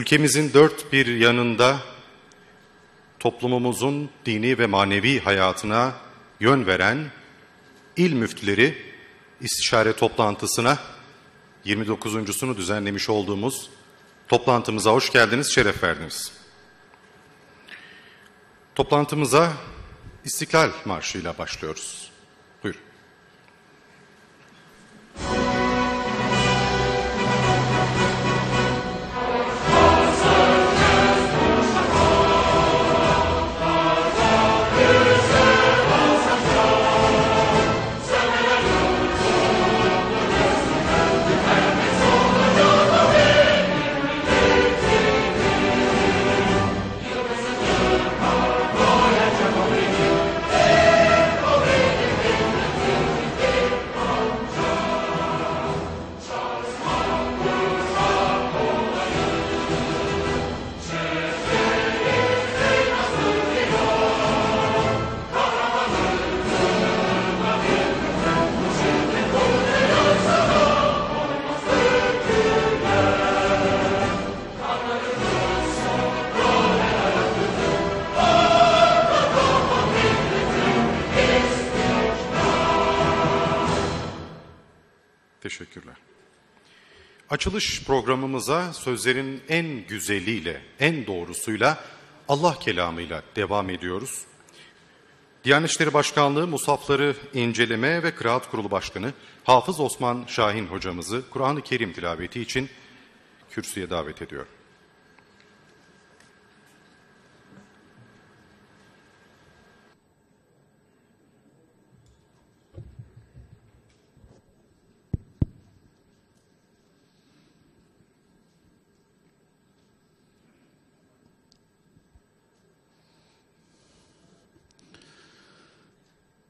Ülkemizin dört bir yanında toplumumuzun dini ve manevi hayatına yön veren il müftüleri istişare toplantısına 29.sunu düzenlemiş olduğumuz toplantımıza hoş geldiniz, şeref verdiniz. Toplantımıza İstiklal Marşı ile başlıyoruz. açılış programımıza sözlerin en güzeliyle, en doğrusuyla Allah kelamıyla devam ediyoruz. Diyanet İşleri Başkanlığı Musafları İnceleme ve Kıraat Kurulu Başkanı Hafız Osman Şahin hocamızı Kur'an-ı Kerim tilaveti için kürsüye davet ediyorum.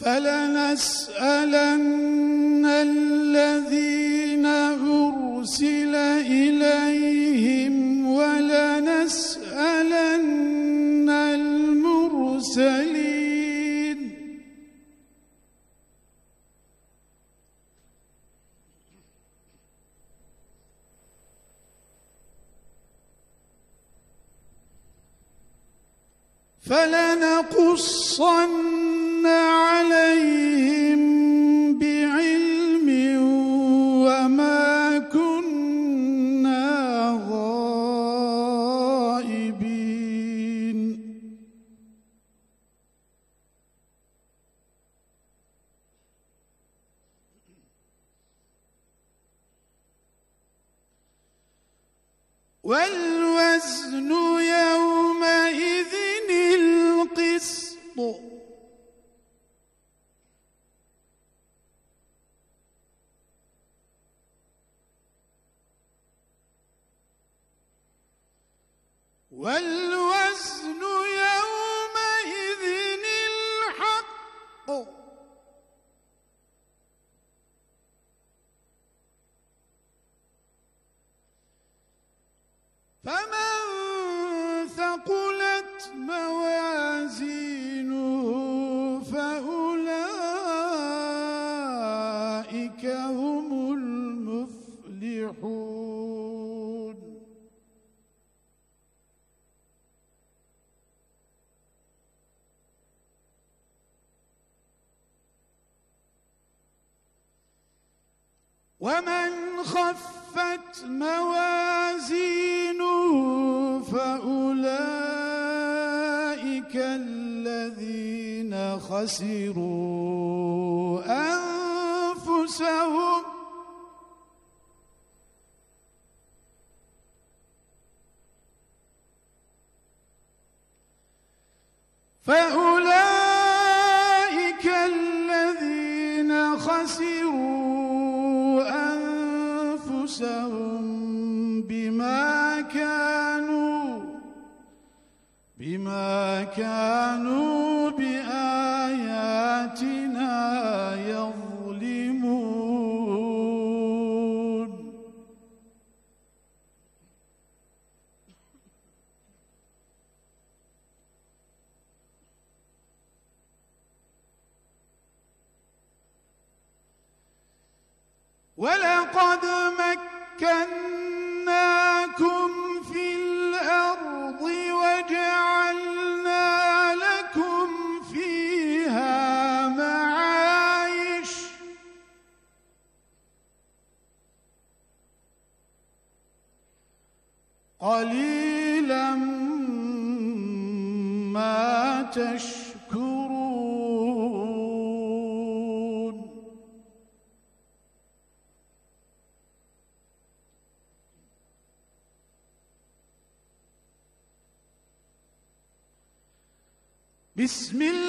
فلنسألن الذين أرسل إليهم ولنسألن المرسلين فلنقصن عليه بسم الله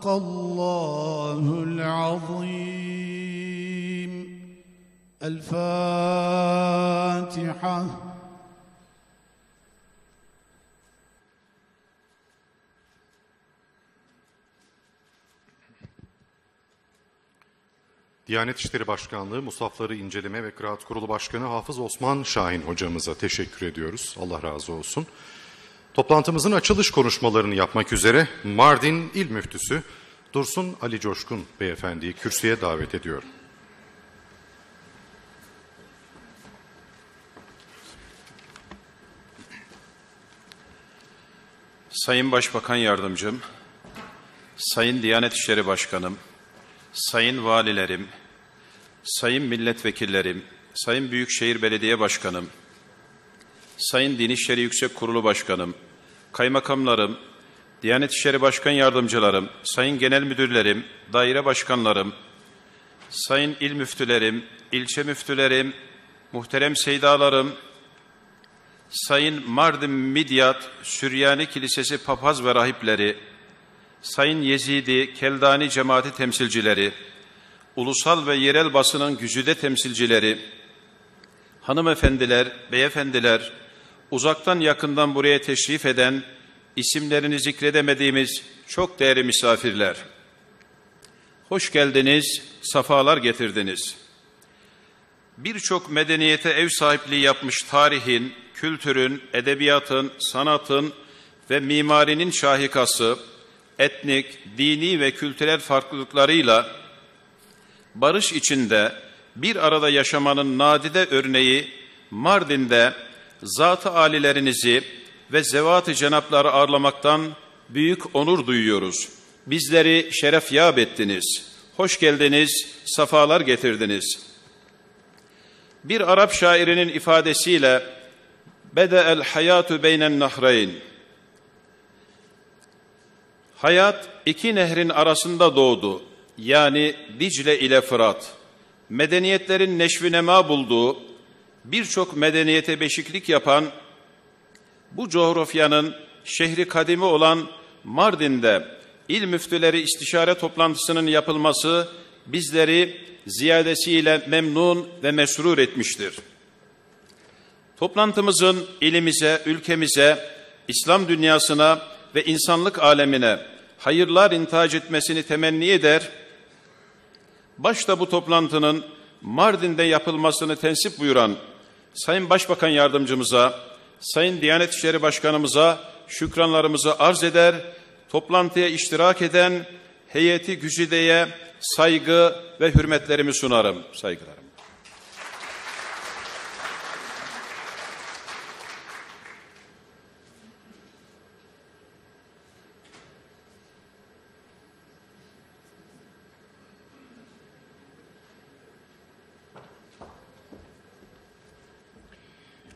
صدق الله العظيم الفاتحة Diyanet İşleri Başkanlığı Musafları İnceleme ve Kıraat Kurulu Başkanı Hafız Osman Şahin hocamıza teşekkür ediyoruz. Allah razı olsun. Toplantımızın açılış konuşmalarını yapmak üzere Mardin İl Müftüsü Dursun Ali Coşkun Beyefendi'yi kürsüye davet ediyorum. Sayın Başbakan Yardımcım, Sayın Diyanet İşleri Başkanım, Sayın Valilerim, Sayın Milletvekillerim, Sayın Büyükşehir Belediye Başkanım, Sayın Din İşleri Yüksek Kurulu Başkanım, kaymakamlarım, Diyanet İşleri Başkan Yardımcılarım, Sayın Genel Müdürlerim, daire başkanlarım, Sayın İl Müftülerim, İlçe müftülerim, muhterem seydalarım, Sayın Mardin Midyat Süryani Kilisesi papaz ve rahipleri, Sayın Yezidi Keldani cemaati temsilcileri, ulusal ve yerel basının güzide temsilcileri, hanımefendiler, beyefendiler, uzaktan yakından buraya teşrif eden, isimlerini zikredemediğimiz çok değerli misafirler. Hoş geldiniz, safalar getirdiniz. Birçok medeniyete ev sahipliği yapmış tarihin, kültürün, edebiyatın, sanatın ve mimarinin şahikası, etnik, dini ve kültürel farklılıklarıyla barış içinde bir arada yaşamanın nadide örneği Mardin'de zat-ı alilerinizi ve zevat-ı cenapları ağırlamaktan büyük onur duyuyoruz. Bizleri şeref yap ettiniz. Hoş geldiniz, safalar getirdiniz. Bir Arap şairinin ifadesiyle Bede'el hayatu beynen nahreyn. Hayat iki nehrin arasında doğdu. Yani Dicle ile Fırat. Medeniyetlerin neşvinema bulduğu, birçok medeniyete beşiklik yapan bu coğrafyanın şehri kadimi olan Mardin'de il müftüleri istişare toplantısının yapılması bizleri ziyadesiyle memnun ve mesrur etmiştir. Toplantımızın ilimize, ülkemize, İslam dünyasına ve insanlık alemine hayırlar intihac etmesini temenni eder. Başta bu toplantının Mardin'de yapılmasını tensip buyuran Sayın Başbakan Yardımcımıza, Sayın Diyanet İşleri Başkanımıza şükranlarımızı arz eder, toplantıya iştirak eden heyeti güzideye saygı ve hürmetlerimi sunarım. Saygılar.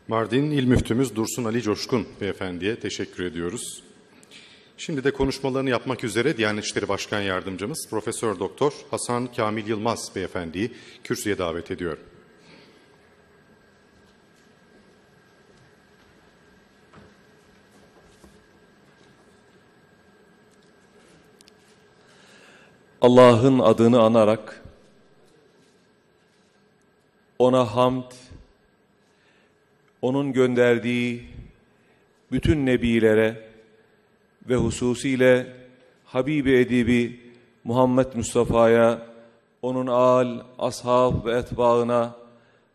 Mardin İl Müftümüz Dursun Ali Coşkun beyefendiye teşekkür ediyoruz. Şimdi de konuşmalarını yapmak üzere Diyanet İşleri Başkan Yardımcımız Profesör Doktor Hasan Kamil Yılmaz beyefendiyi kürsüye davet ediyorum. Allah'ın adını anarak ona hamd onun gönderdiği bütün nebilere ve hususiyle Habibi Edibi Muhammed Mustafa'ya, onun al, ashab ve etbağına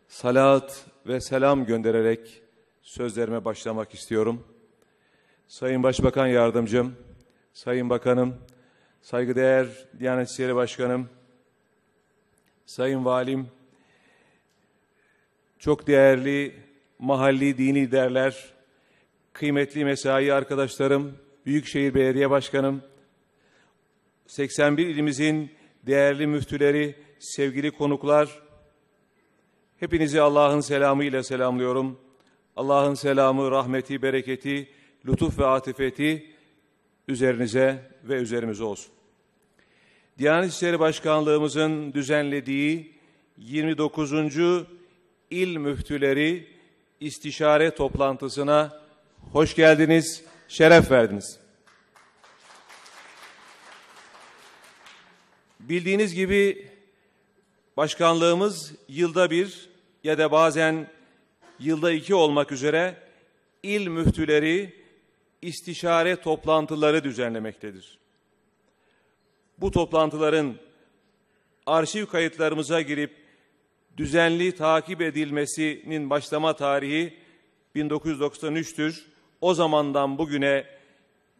salat ve selam göndererek sözlerime başlamak istiyorum. Sayın Başbakan Yardımcım, Sayın Bakanım, saygıdeğer Diyanet İşleri Başkanım, Sayın Valim, çok değerli mahalli dini liderler, kıymetli mesai arkadaşlarım, Büyükşehir Belediye Başkanım, 81 ilimizin değerli müftüleri, sevgili konuklar, hepinizi Allah'ın selamı ile selamlıyorum. Allah'ın selamı, rahmeti, bereketi, lütuf ve atifeti üzerinize ve üzerimize olsun. Diyanet İşleri Başkanlığımızın düzenlediği 29. İl Müftüleri istişare toplantısına hoş geldiniz, şeref verdiniz. Bildiğiniz gibi başkanlığımız yılda bir ya da bazen yılda iki olmak üzere il müftüleri istişare toplantıları düzenlemektedir. Bu toplantıların arşiv kayıtlarımıza girip düzenli takip edilmesinin başlama tarihi 1993'tür. O zamandan bugüne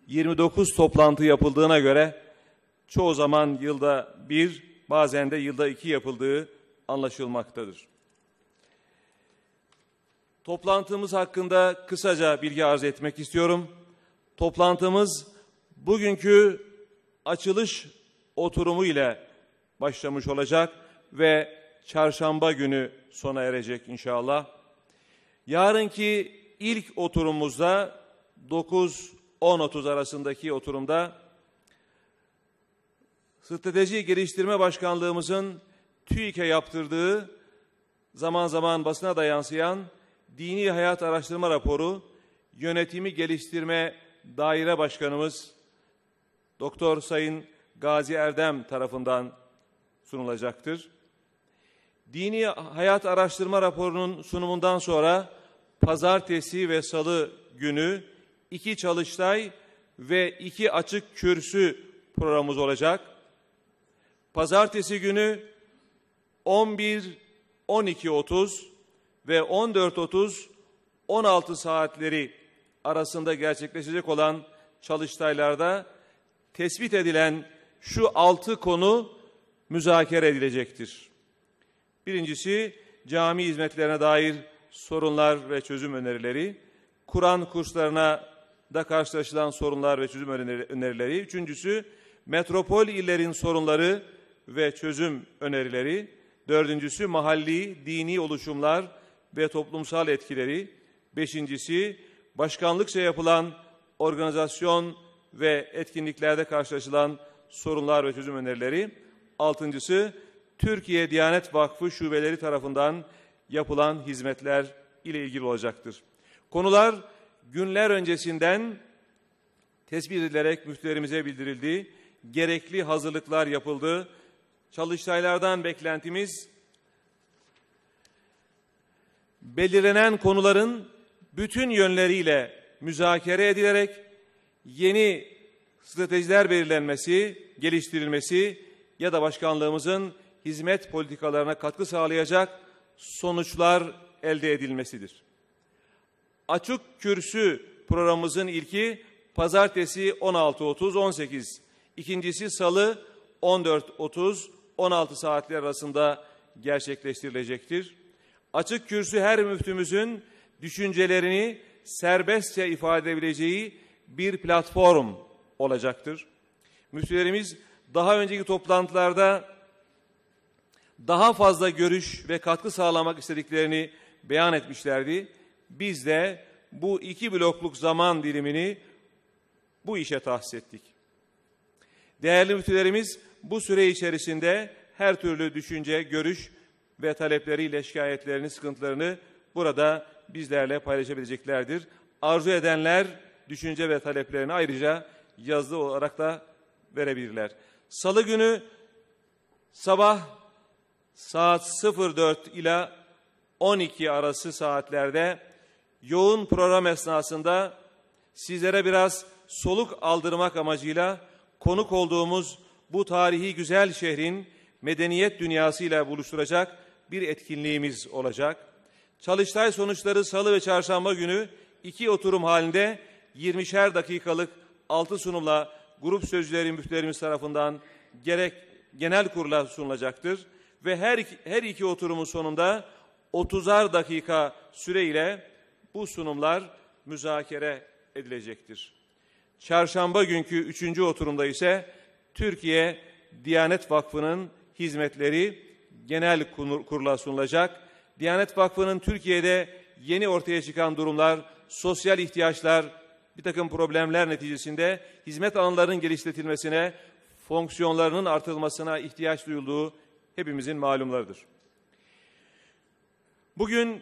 29 toplantı yapıldığına göre çoğu zaman yılda bir, bazen de yılda iki yapıldığı anlaşılmaktadır. Toplantımız hakkında kısaca bilgi arz etmek istiyorum. Toplantımız bugünkü açılış oturumu ile başlamış olacak ve çarşamba günü sona erecek inşallah. Yarınki ilk oturumumuzda 9-10.30 arasındaki oturumda Strateji Geliştirme Başkanlığımızın TÜİK'e yaptırdığı zaman zaman basına da yansıyan Dini Hayat Araştırma Raporu Yönetimi Geliştirme Daire Başkanımız Doktor Sayın Gazi Erdem tarafından sunulacaktır. Dini Hayat Araştırma Raporu'nun sunumundan sonra pazartesi ve salı günü iki çalıştay ve iki açık kürsü programımız olacak. Pazartesi günü 11 12.30 ve 14.30 16 saatleri arasında gerçekleşecek olan çalıştaylarda tespit edilen şu altı konu müzakere edilecektir. Birincisi cami hizmetlerine dair sorunlar ve çözüm önerileri. Kur'an kurslarına da karşılaşılan sorunlar ve çözüm önerileri. Üçüncüsü metropol illerin sorunları ve çözüm önerileri. Dördüncüsü mahalli dini oluşumlar ve toplumsal etkileri. Beşincisi başkanlıkça yapılan organizasyon ve etkinliklerde karşılaşılan sorunlar ve çözüm önerileri. Altıncısı Türkiye Diyanet Vakfı şubeleri tarafından yapılan hizmetler ile ilgili olacaktır. Konular günler öncesinden tespit edilerek müftülerimize bildirildi. Gerekli hazırlıklar yapıldı. Çalıştaylardan beklentimiz belirlenen konuların bütün yönleriyle müzakere edilerek yeni stratejiler belirlenmesi, geliştirilmesi ya da başkanlığımızın hizmet politikalarına katkı sağlayacak sonuçlar elde edilmesidir. Açık Kürsü programımızın ilki pazartesi 16.30-18, ikincisi salı 14.30-16 saatler arasında gerçekleştirilecektir. Açık Kürsü her müftümüzün düşüncelerini serbestçe ifade edebileceği bir platform olacaktır. Müftülerimiz daha önceki toplantılarda daha fazla görüş ve katkı sağlamak istediklerini beyan etmişlerdi. Biz de bu iki blokluk zaman dilimini bu işe tahsis ettik. Değerli müftülerimiz bu süre içerisinde her türlü düşünce, görüş ve talepleriyle şikayetlerini, sıkıntılarını burada bizlerle paylaşabileceklerdir. Arzu edenler düşünce ve taleplerini ayrıca yazılı olarak da verebilirler. Salı günü sabah saat 04 ile 12 arası saatlerde yoğun program esnasında sizlere biraz soluk aldırmak amacıyla konuk olduğumuz bu tarihi güzel şehrin medeniyet dünyasıyla buluşturacak bir etkinliğimiz olacak. Çalıştay sonuçları salı ve çarşamba günü iki oturum halinde 20'şer dakikalık altı sunumla grup sözcüleri müftülerimiz tarafından gerek genel kurula sunulacaktır ve her, her iki oturumun sonunda 30'ar dakika süreyle bu sunumlar müzakere edilecektir. Çarşamba günkü üçüncü oturumda ise Türkiye Diyanet Vakfı'nın hizmetleri genel kurula sunulacak. Diyanet Vakfı'nın Türkiye'de yeni ortaya çıkan durumlar, sosyal ihtiyaçlar, bir takım problemler neticesinde hizmet alanlarının geliştirilmesine, fonksiyonlarının artırılmasına ihtiyaç duyulduğu hepimizin malumlarıdır. Bugün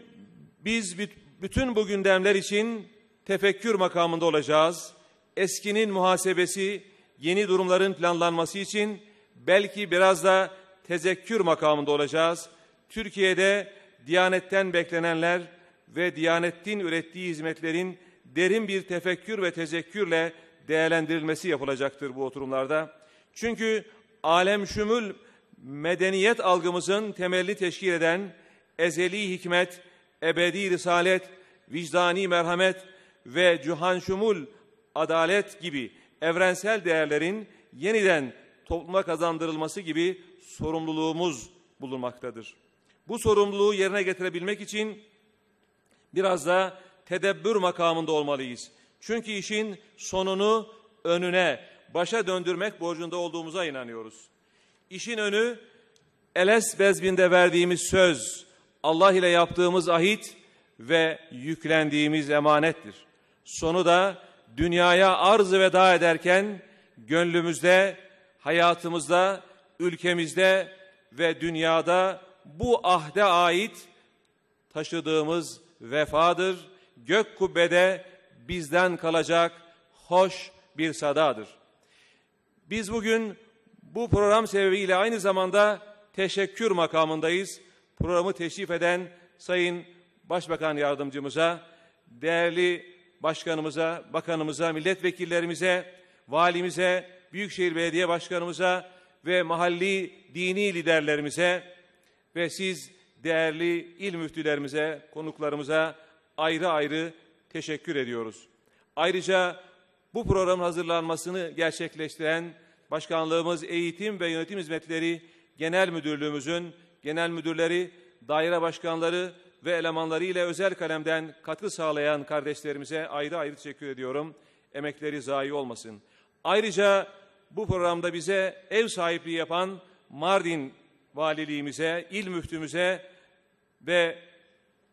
biz bütün bu gündemler için tefekkür makamında olacağız. Eskinin muhasebesi, yeni durumların planlanması için belki biraz da tezekkür makamında olacağız. Türkiye'de Diyanet'ten beklenenler ve Diyanet'in ürettiği hizmetlerin derin bir tefekkür ve tezekkürle değerlendirilmesi yapılacaktır bu oturumlarda. Çünkü alem şümül medeniyet algımızın temelini teşkil eden ezeli hikmet, ebedi risalet, vicdani merhamet ve cühanşumul adalet gibi evrensel değerlerin yeniden topluma kazandırılması gibi sorumluluğumuz bulunmaktadır. Bu sorumluluğu yerine getirebilmek için biraz da tedebbür makamında olmalıyız. Çünkü işin sonunu önüne, başa döndürmek borcunda olduğumuza inanıyoruz. İşin önü Eles Bezbin'de verdiğimiz söz, Allah ile yaptığımız ahit ve yüklendiğimiz emanettir. Sonu da dünyaya arzı veda ederken gönlümüzde, hayatımızda, ülkemizde ve dünyada bu ahde ait taşıdığımız vefadır. Gök kubbede bizden kalacak hoş bir sadadır. Biz bugün bu program sebebiyle aynı zamanda teşekkür makamındayız. Programı teşrif eden Sayın Başbakan Yardımcımıza, değerli başkanımıza, bakanımıza, milletvekillerimize, valimize, büyükşehir belediye başkanımıza ve mahalli dini liderlerimize ve siz değerli il müftülerimize, konuklarımıza ayrı ayrı teşekkür ediyoruz. Ayrıca bu programın hazırlanmasını gerçekleştiren Başkanlığımız Eğitim ve Yönetim Hizmetleri Genel Müdürlüğümüzün genel müdürleri, daire başkanları ve elemanları ile özel kalemden katkı sağlayan kardeşlerimize ayrı ayrı teşekkür ediyorum. Emekleri zayi olmasın. Ayrıca bu programda bize ev sahipliği yapan Mardin Valiliğimize, il müftümüze ve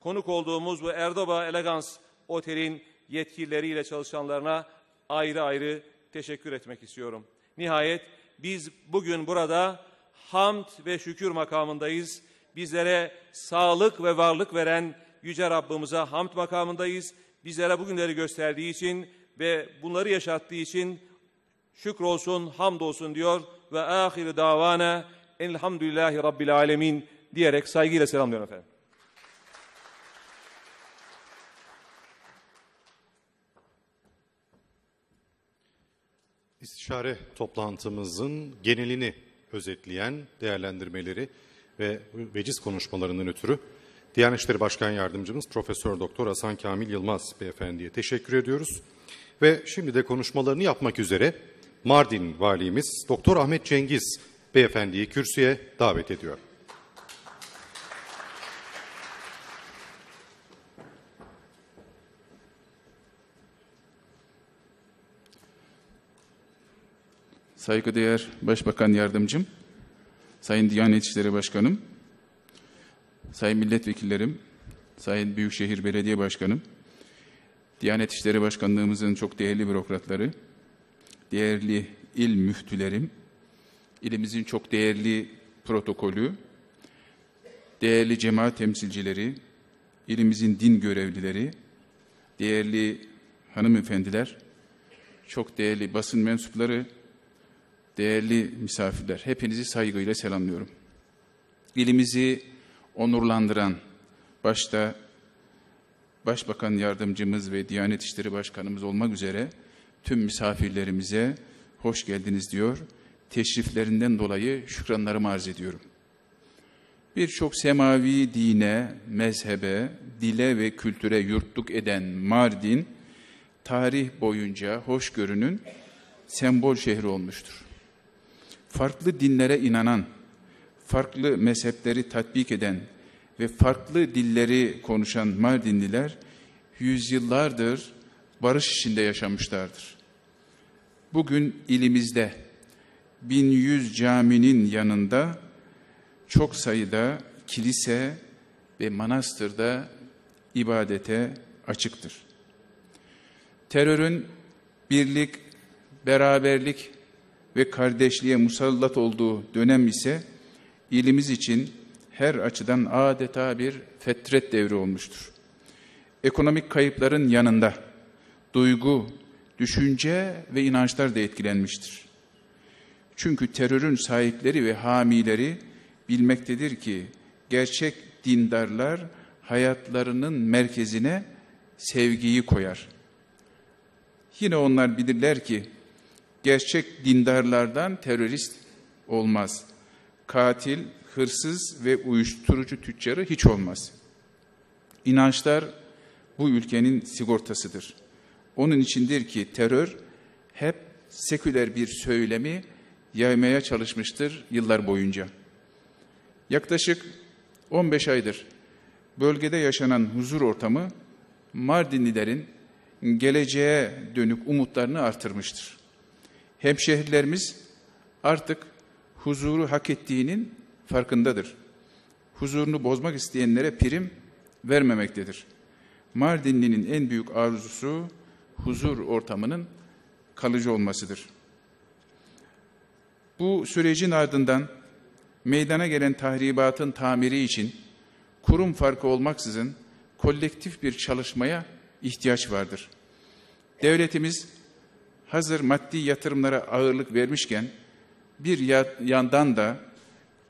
konuk olduğumuz bu Erdoba Elegans Otel'in yetkilileriyle çalışanlarına ayrı ayrı teşekkür etmek istiyorum. Nihayet biz bugün burada hamd ve şükür makamındayız. Bizlere sağlık ve varlık veren Yüce Rabbimize hamd makamındayız. Bizlere bugünleri gösterdiği için ve bunları yaşattığı için şükür olsun, diyor ve ahir davana elhamdülillahi rabbil alemin diyerek saygıyla selamlıyorum efendim. istişare toplantımızın genelini özetleyen değerlendirmeleri ve veciz konuşmalarından ötürü Diyanet İşleri Başkan Yardımcımız Profesör Doktor Hasan Kamil Yılmaz beyefendiye teşekkür ediyoruz. Ve şimdi de konuşmalarını yapmak üzere Mardin Valimiz Doktor Ahmet Cengiz beyefendiyi kürsüye davet ediyor. saygıdeğer Başbakan Yardımcım, Sayın Diyanet İşleri Başkanım, Sayın Milletvekillerim, Sayın Büyükşehir Belediye Başkanım, Diyanet İşleri Başkanlığımızın çok değerli bürokratları, değerli il müftülerim, ilimizin çok değerli protokolü, değerli cemaat temsilcileri, ilimizin din görevlileri, değerli hanımefendiler, çok değerli basın mensupları, değerli misafirler, hepinizi saygıyla selamlıyorum. İlimizi onurlandıran, başta Başbakan Yardımcımız ve Diyanet İşleri Başkanımız olmak üzere tüm misafirlerimize hoş geldiniz diyor. Teşriflerinden dolayı şükranlarımı arz ediyorum. Birçok semavi dine, mezhebe, dile ve kültüre yurtluk eden Mardin, tarih boyunca hoşgörünün sembol şehri olmuştur farklı dinlere inanan, farklı mezhepleri tatbik eden ve farklı dilleri konuşan Mardinliler yüzyıllardır barış içinde yaşamışlardır. Bugün ilimizde 1100 caminin yanında çok sayıda kilise ve manastırda ibadete açıktır. Terörün birlik, beraberlik ve kardeşliğe musallat olduğu dönem ise ilimiz için her açıdan adeta bir fetret devri olmuştur. Ekonomik kayıpların yanında duygu, düşünce ve inançlar da etkilenmiştir. Çünkü terörün sahipleri ve hamileri bilmektedir ki gerçek dindarlar hayatlarının merkezine sevgiyi koyar. Yine onlar bilirler ki gerçek dindarlardan terörist olmaz. Katil, hırsız ve uyuşturucu tüccarı hiç olmaz. İnançlar bu ülkenin sigortasıdır. Onun içindir ki terör hep seküler bir söylemi yaymaya çalışmıştır yıllar boyunca. Yaklaşık 15 aydır bölgede yaşanan huzur ortamı Mardinlilerin geleceğe dönük umutlarını artırmıştır hemşehrilerimiz artık huzuru hak ettiğinin farkındadır. Huzurunu bozmak isteyenlere prim vermemektedir. Mardinli'nin en büyük arzusu huzur ortamının kalıcı olmasıdır. Bu sürecin ardından meydana gelen tahribatın tamiri için kurum farkı olmaksızın kolektif bir çalışmaya ihtiyaç vardır. Devletimiz hazır maddi yatırımlara ağırlık vermişken bir yandan da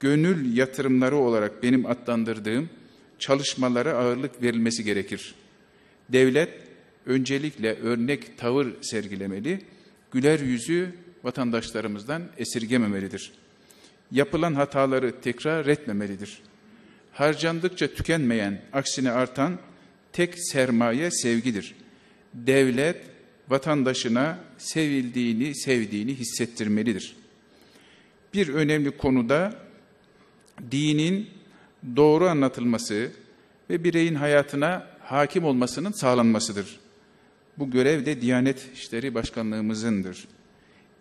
gönül yatırımları olarak benim adlandırdığım çalışmalara ağırlık verilmesi gerekir. Devlet öncelikle örnek tavır sergilemeli, güler yüzü vatandaşlarımızdan esirgememelidir. Yapılan hataları tekrar etmemelidir. Harcandıkça tükenmeyen, aksine artan tek sermaye sevgidir. Devlet vatandaşına sevildiğini, sevdiğini hissettirmelidir. Bir önemli konuda dinin doğru anlatılması ve bireyin hayatına hakim olmasının sağlanmasıdır. Bu görev de Diyanet İşleri Başkanlığımızındır.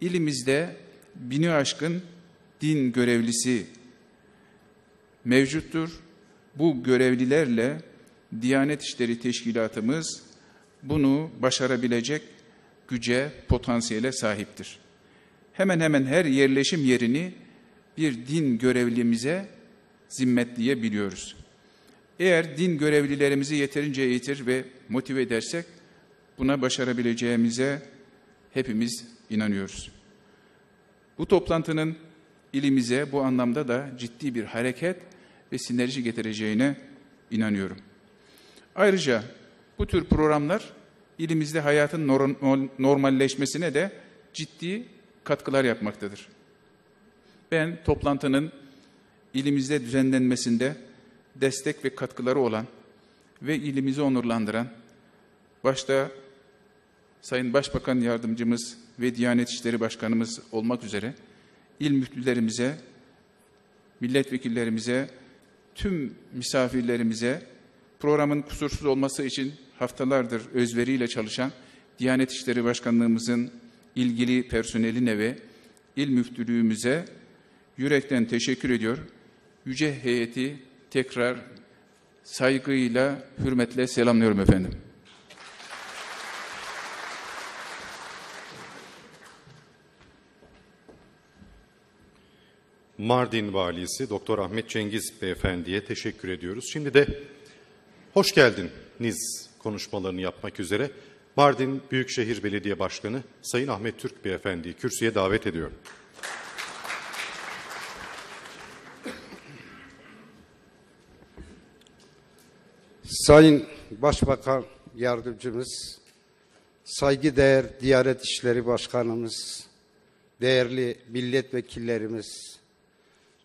İlimizde bini aşkın din görevlisi mevcuttur. Bu görevlilerle Diyanet İşleri Teşkilatımız bunu başarabilecek güce, potansiyele sahiptir. Hemen hemen her yerleşim yerini bir din görevlimize zimmetleyebiliyoruz. Eğer din görevlilerimizi yeterince eğitir ve motive edersek buna başarabileceğimize hepimiz inanıyoruz. Bu toplantının ilimize bu anlamda da ciddi bir hareket ve sinerji getireceğine inanıyorum. Ayrıca bu tür programlar ilimizde hayatın normalleşmesine de ciddi katkılar yapmaktadır. Ben toplantının ilimizde düzenlenmesinde destek ve katkıları olan ve ilimizi onurlandıran başta Sayın Başbakan Yardımcımız ve Diyanet İşleri Başkanımız olmak üzere il müftülerimize, milletvekillerimize, tüm misafirlerimize programın kusursuz olması için haftalardır özveriyle çalışan Diyanet İşleri Başkanlığımızın ilgili personeline ve il müftülüğümüze yürekten teşekkür ediyor. Yüce heyeti tekrar saygıyla, hürmetle selamlıyorum efendim. Mardin Valisi Doktor Ahmet Cengiz Beyefendi'ye teşekkür ediyoruz. Şimdi de hoş geldiniz konuşmalarını yapmak üzere Bardin Büyükşehir Belediye Başkanı Sayın Ahmet Türk Beyefendi'yi kürsüye davet ediyorum. Sayın Başbakan Yardımcımız, saygıdeğer Diyanet İşleri Başkanımız, değerli milletvekillerimiz,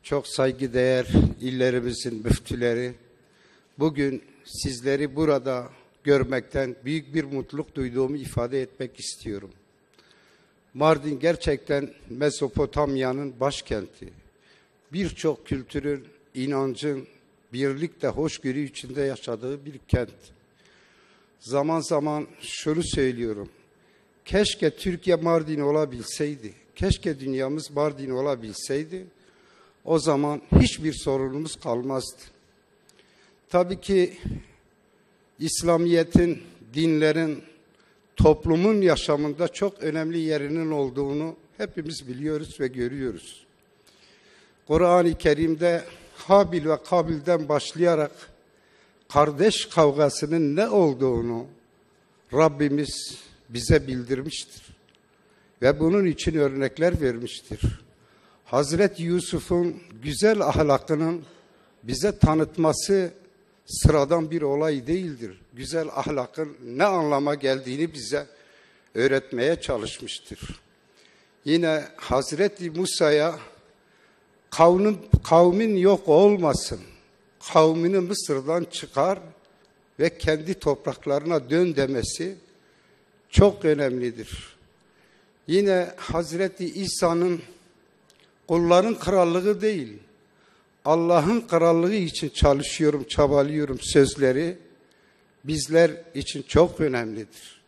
çok saygıdeğer illerimizin müftüleri, bugün sizleri burada görmekten büyük bir mutluluk duyduğumu ifade etmek istiyorum. Mardin gerçekten Mezopotamya'nın başkenti. Birçok kültürün, inancın, birlikte hoşgörü içinde yaşadığı bir kent. Zaman zaman şunu söylüyorum. Keşke Türkiye Mardin olabilseydi. Keşke dünyamız Mardin olabilseydi. O zaman hiçbir sorunumuz kalmazdı. Tabii ki İslamiyet'in, dinlerin, toplumun yaşamında çok önemli yerinin olduğunu hepimiz biliyoruz ve görüyoruz. Kur'an-ı Kerim'de Habil ve Kabil'den başlayarak kardeş kavgasının ne olduğunu Rabbimiz bize bildirmiştir. Ve bunun için örnekler vermiştir. Hazreti Yusuf'un güzel ahlakının bize tanıtması sıradan bir olay değildir. Güzel ahlakın ne anlama geldiğini bize öğretmeye çalışmıştır. Yine Hazreti Musa'ya kavmin, kavmin yok olmasın, kavmini Mısır'dan çıkar ve kendi topraklarına dön demesi çok önemlidir. Yine Hazreti İsa'nın kulların krallığı değil, Allah'ın kararlığı için çalışıyorum, çabalıyorum sözleri bizler için çok önemlidir.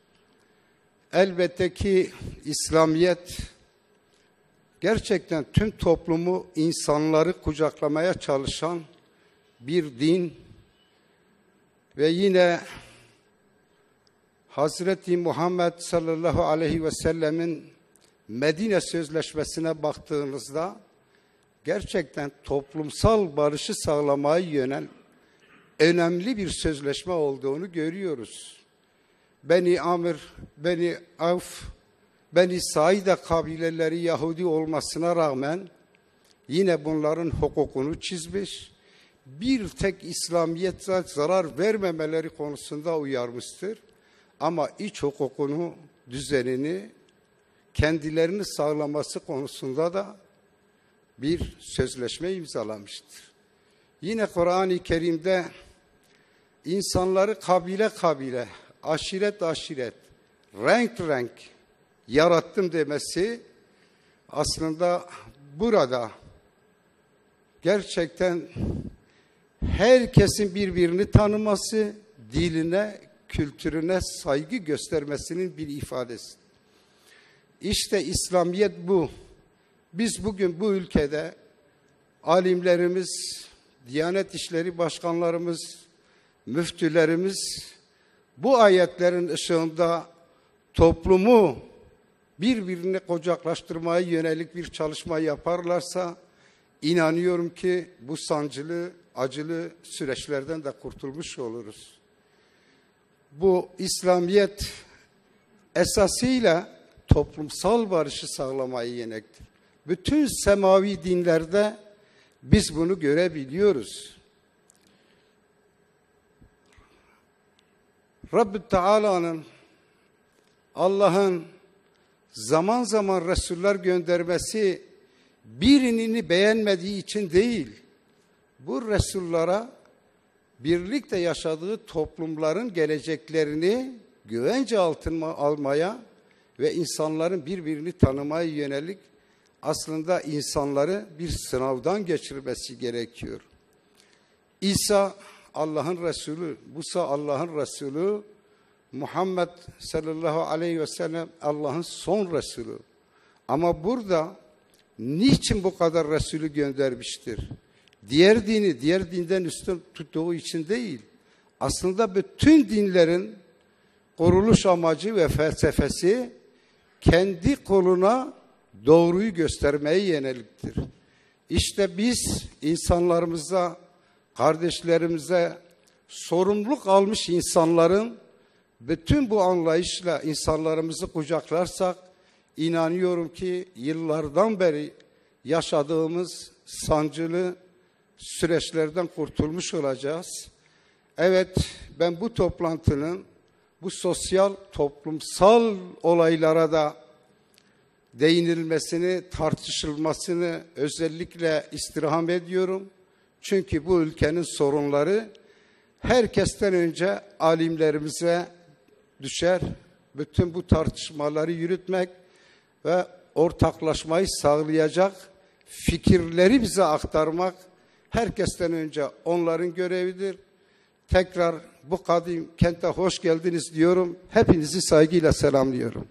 Elbette ki İslamiyet gerçekten tüm toplumu insanları kucaklamaya çalışan bir din ve yine Hazreti Muhammed sallallahu aleyhi ve sellemin Medine sözleşmesine baktığınızda gerçekten toplumsal barışı sağlamaya yönel önemli bir sözleşme olduğunu görüyoruz. Beni amir, Beni Avf, Beni Saida kabileleri Yahudi olmasına rağmen yine bunların hukukunu çizmiş. Bir tek İslamiyet'e zarar vermemeleri konusunda uyarmıştır. Ama iç hukukunu, düzenini kendilerini sağlaması konusunda da bir sözleşme imzalamıştır. Yine Kur'an-ı Kerim'de insanları kabile kabile, aşiret aşiret, renk renk yarattım demesi aslında burada gerçekten herkesin birbirini tanıması, diline, kültürüne saygı göstermesinin bir ifadesi. İşte İslamiyet bu. Biz bugün bu ülkede alimlerimiz, Diyanet İşleri Başkanlarımız, müftülerimiz bu ayetlerin ışığında toplumu birbirine kocaklaştırmaya yönelik bir çalışma yaparlarsa inanıyorum ki bu sancılı, acılı süreçlerden de kurtulmuş oluruz. Bu İslamiyet esasıyla toplumsal barışı sağlamayı yenektir bütün semavi dinlerde biz bunu görebiliyoruz. Rabb-i Teala'nın Allah'ın zaman zaman Resuller göndermesi birini beğenmediği için değil, bu Resullara birlikte yaşadığı toplumların geleceklerini güvence altına almaya ve insanların birbirini tanımaya yönelik aslında insanları bir sınavdan geçirmesi gerekiyor. İsa Allah'ın Resulü, Musa Allah'ın Resulü, Muhammed sallallahu aleyhi ve sellem Allah'ın son Resulü. Ama burada niçin bu kadar Resulü göndermiştir? Diğer dini, diğer dinden üstün tuttuğu için değil. Aslında bütün dinlerin kuruluş amacı ve felsefesi kendi koluna doğruyu göstermeye yöneliktir. İşte biz insanlarımıza, kardeşlerimize sorumluluk almış insanların bütün bu anlayışla insanlarımızı kucaklarsak inanıyorum ki yıllardan beri yaşadığımız sancılı süreçlerden kurtulmuş olacağız. Evet ben bu toplantının bu sosyal toplumsal olaylara da değinilmesini, tartışılmasını özellikle istirham ediyorum. Çünkü bu ülkenin sorunları herkesten önce alimlerimize düşer. Bütün bu tartışmaları yürütmek ve ortaklaşmayı sağlayacak fikirleri bize aktarmak herkesten önce onların görevidir. Tekrar bu kadim kente hoş geldiniz diyorum. Hepinizi saygıyla selamlıyorum.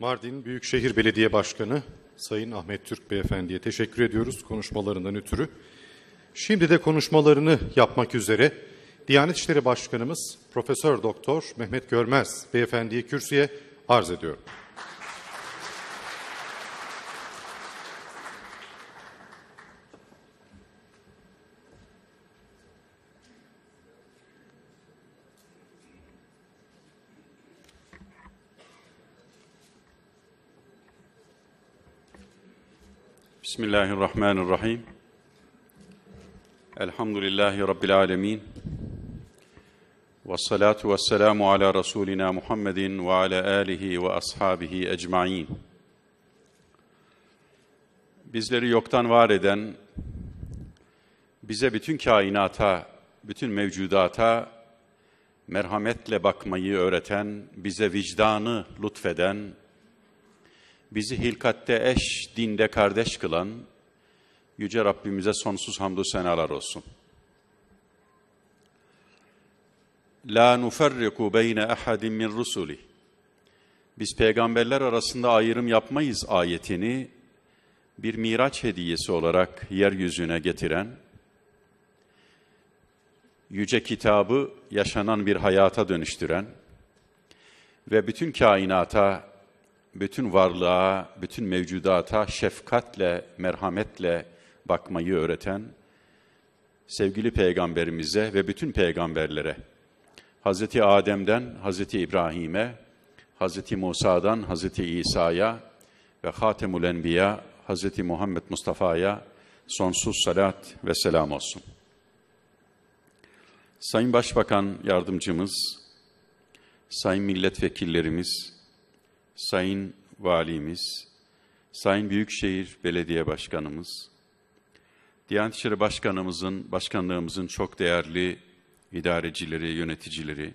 Mardin Büyükşehir Belediye Başkanı Sayın Ahmet Türk Beyefendi'ye teşekkür ediyoruz konuşmalarından ötürü. Şimdi de konuşmalarını yapmak üzere Diyanet İşleri Başkanımız Profesör Doktor Mehmet Görmez Beyefendi'yi kürsüye arz ediyorum. Bismillahirrahmanirrahim. Elhamdülillahi Rabbil alemin. Ve salatu ve selamu ala Resulina Muhammedin ve ala alihi ve ashabihi ecmain. Bizleri yoktan var eden, bize bütün kainata, bütün mevcudata merhametle bakmayı öğreten, bize vicdanı lütfeden, bizi hilkatte eş, dinde kardeş kılan Yüce Rabbimize sonsuz hamdü senalar olsun. La nuferriku beyne ahadin min rusuli. Biz peygamberler arasında ayrım yapmayız ayetini bir miraç hediyesi olarak yeryüzüne getiren yüce kitabı yaşanan bir hayata dönüştüren ve bütün kainata bütün varlığa, bütün mevcudata şefkatle, merhametle bakmayı öğreten sevgili peygamberimize ve bütün peygamberlere, Hz. Adem'den Hz. İbrahim'e, Hz. Musa'dan Hz. İsa'ya ve Hatemül Enbiya Hz. Muhammed Mustafa'ya sonsuz salat ve selam olsun. Sayın Başbakan Yardımcımız, Sayın Milletvekillerimiz, Sayın Valimiz, Sayın Büyükşehir Belediye Başkanımız, Diyanet İşleri Başkanımızın, başkanlığımızın çok değerli idarecileri, yöneticileri,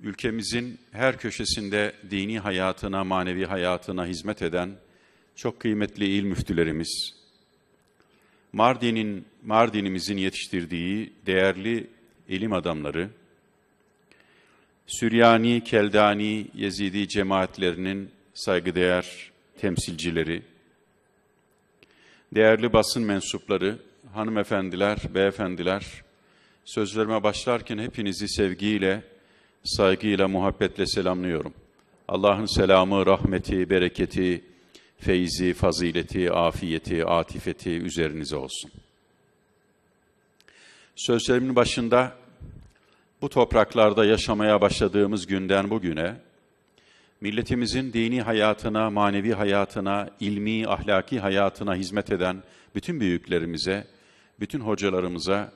ülkemizin her köşesinde dini hayatına, manevi hayatına hizmet eden çok kıymetli il müftülerimiz, Mardin'in Mardin'imizin yetiştirdiği değerli ilim adamları, Süryani, Keldani, Yezidi cemaatlerinin saygıdeğer temsilcileri, değerli basın mensupları, hanımefendiler, beyefendiler, sözlerime başlarken hepinizi sevgiyle, saygıyla, muhabbetle selamlıyorum. Allah'ın selamı, rahmeti, bereketi, feyzi, fazileti, afiyeti, atifeti üzerinize olsun. Sözlerimin başında bu topraklarda yaşamaya başladığımız günden bugüne milletimizin dini hayatına, manevi hayatına, ilmi, ahlaki hayatına hizmet eden bütün büyüklerimize, bütün hocalarımıza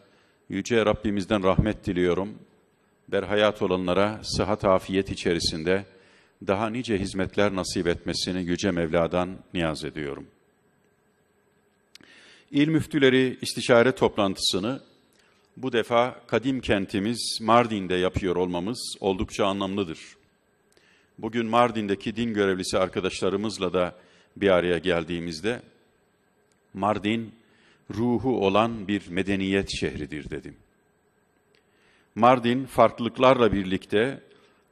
yüce Rabbimizden rahmet diliyorum. Berhayat olanlara sıhhat afiyet içerisinde daha nice hizmetler nasip etmesini yüce Mevla'dan niyaz ediyorum. İl müftüleri istişare toplantısını bu defa kadim kentimiz Mardin'de yapıyor olmamız oldukça anlamlıdır. Bugün Mardin'deki din görevlisi arkadaşlarımızla da bir araya geldiğimizde Mardin ruhu olan bir medeniyet şehridir dedim. Mardin farklılıklarla birlikte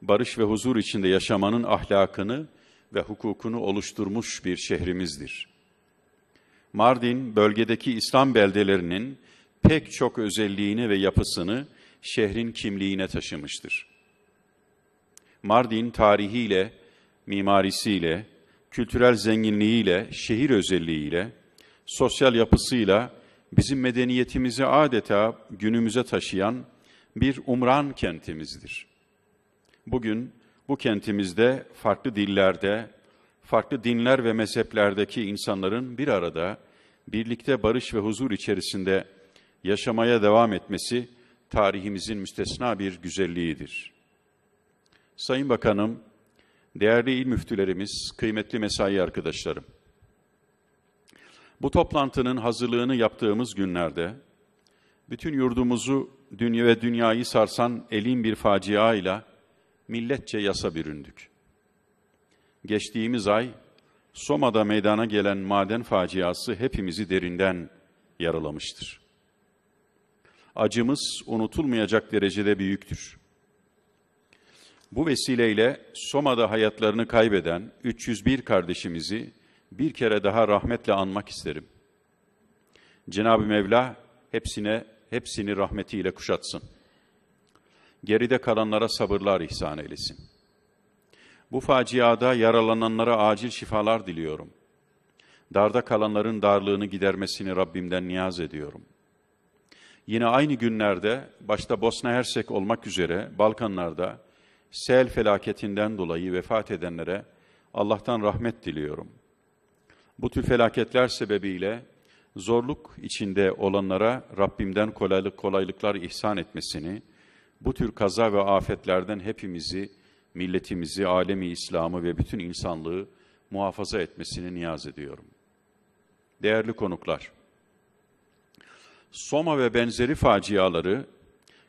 barış ve huzur içinde yaşamanın ahlakını ve hukukunu oluşturmuş bir şehrimizdir. Mardin bölgedeki İslam beldelerinin pek çok özelliğini ve yapısını şehrin kimliğine taşımıştır. Mardin tarihiyle, mimarisiyle, kültürel zenginliğiyle, şehir özelliğiyle, sosyal yapısıyla bizim medeniyetimizi adeta günümüze taşıyan bir umran kentimizdir. Bugün bu kentimizde farklı dillerde, farklı dinler ve mezheplerdeki insanların bir arada, birlikte barış ve huzur içerisinde yaşamaya devam etmesi tarihimizin müstesna bir güzelliğidir. Sayın Bakanım, değerli il müftülerimiz, kıymetli mesai arkadaşlarım. Bu toplantının hazırlığını yaptığımız günlerde bütün yurdumuzu dünya ve dünyayı sarsan elin bir facia ile milletçe yasa büründük. Geçtiğimiz ay Soma'da meydana gelen maden faciası hepimizi derinden yaralamıştır acımız unutulmayacak derecede büyüktür. Bu vesileyle Soma'da hayatlarını kaybeden 301 kardeşimizi bir kere daha rahmetle anmak isterim. Cenab-ı Mevla hepsine hepsini rahmetiyle kuşatsın. Geride kalanlara sabırlar ihsan eylesin. Bu faciada yaralananlara acil şifalar diliyorum. Darda kalanların darlığını gidermesini Rabbimden niyaz ediyorum. Yine aynı günlerde başta Bosna Hersek olmak üzere Balkanlarda sel felaketinden dolayı vefat edenlere Allah'tan rahmet diliyorum. Bu tür felaketler sebebiyle zorluk içinde olanlara Rabbimden kolaylık kolaylıklar ihsan etmesini, bu tür kaza ve afetlerden hepimizi, milletimizi, alemi İslam'ı ve bütün insanlığı muhafaza etmesini niyaz ediyorum. Değerli konuklar, Soma ve benzeri faciaları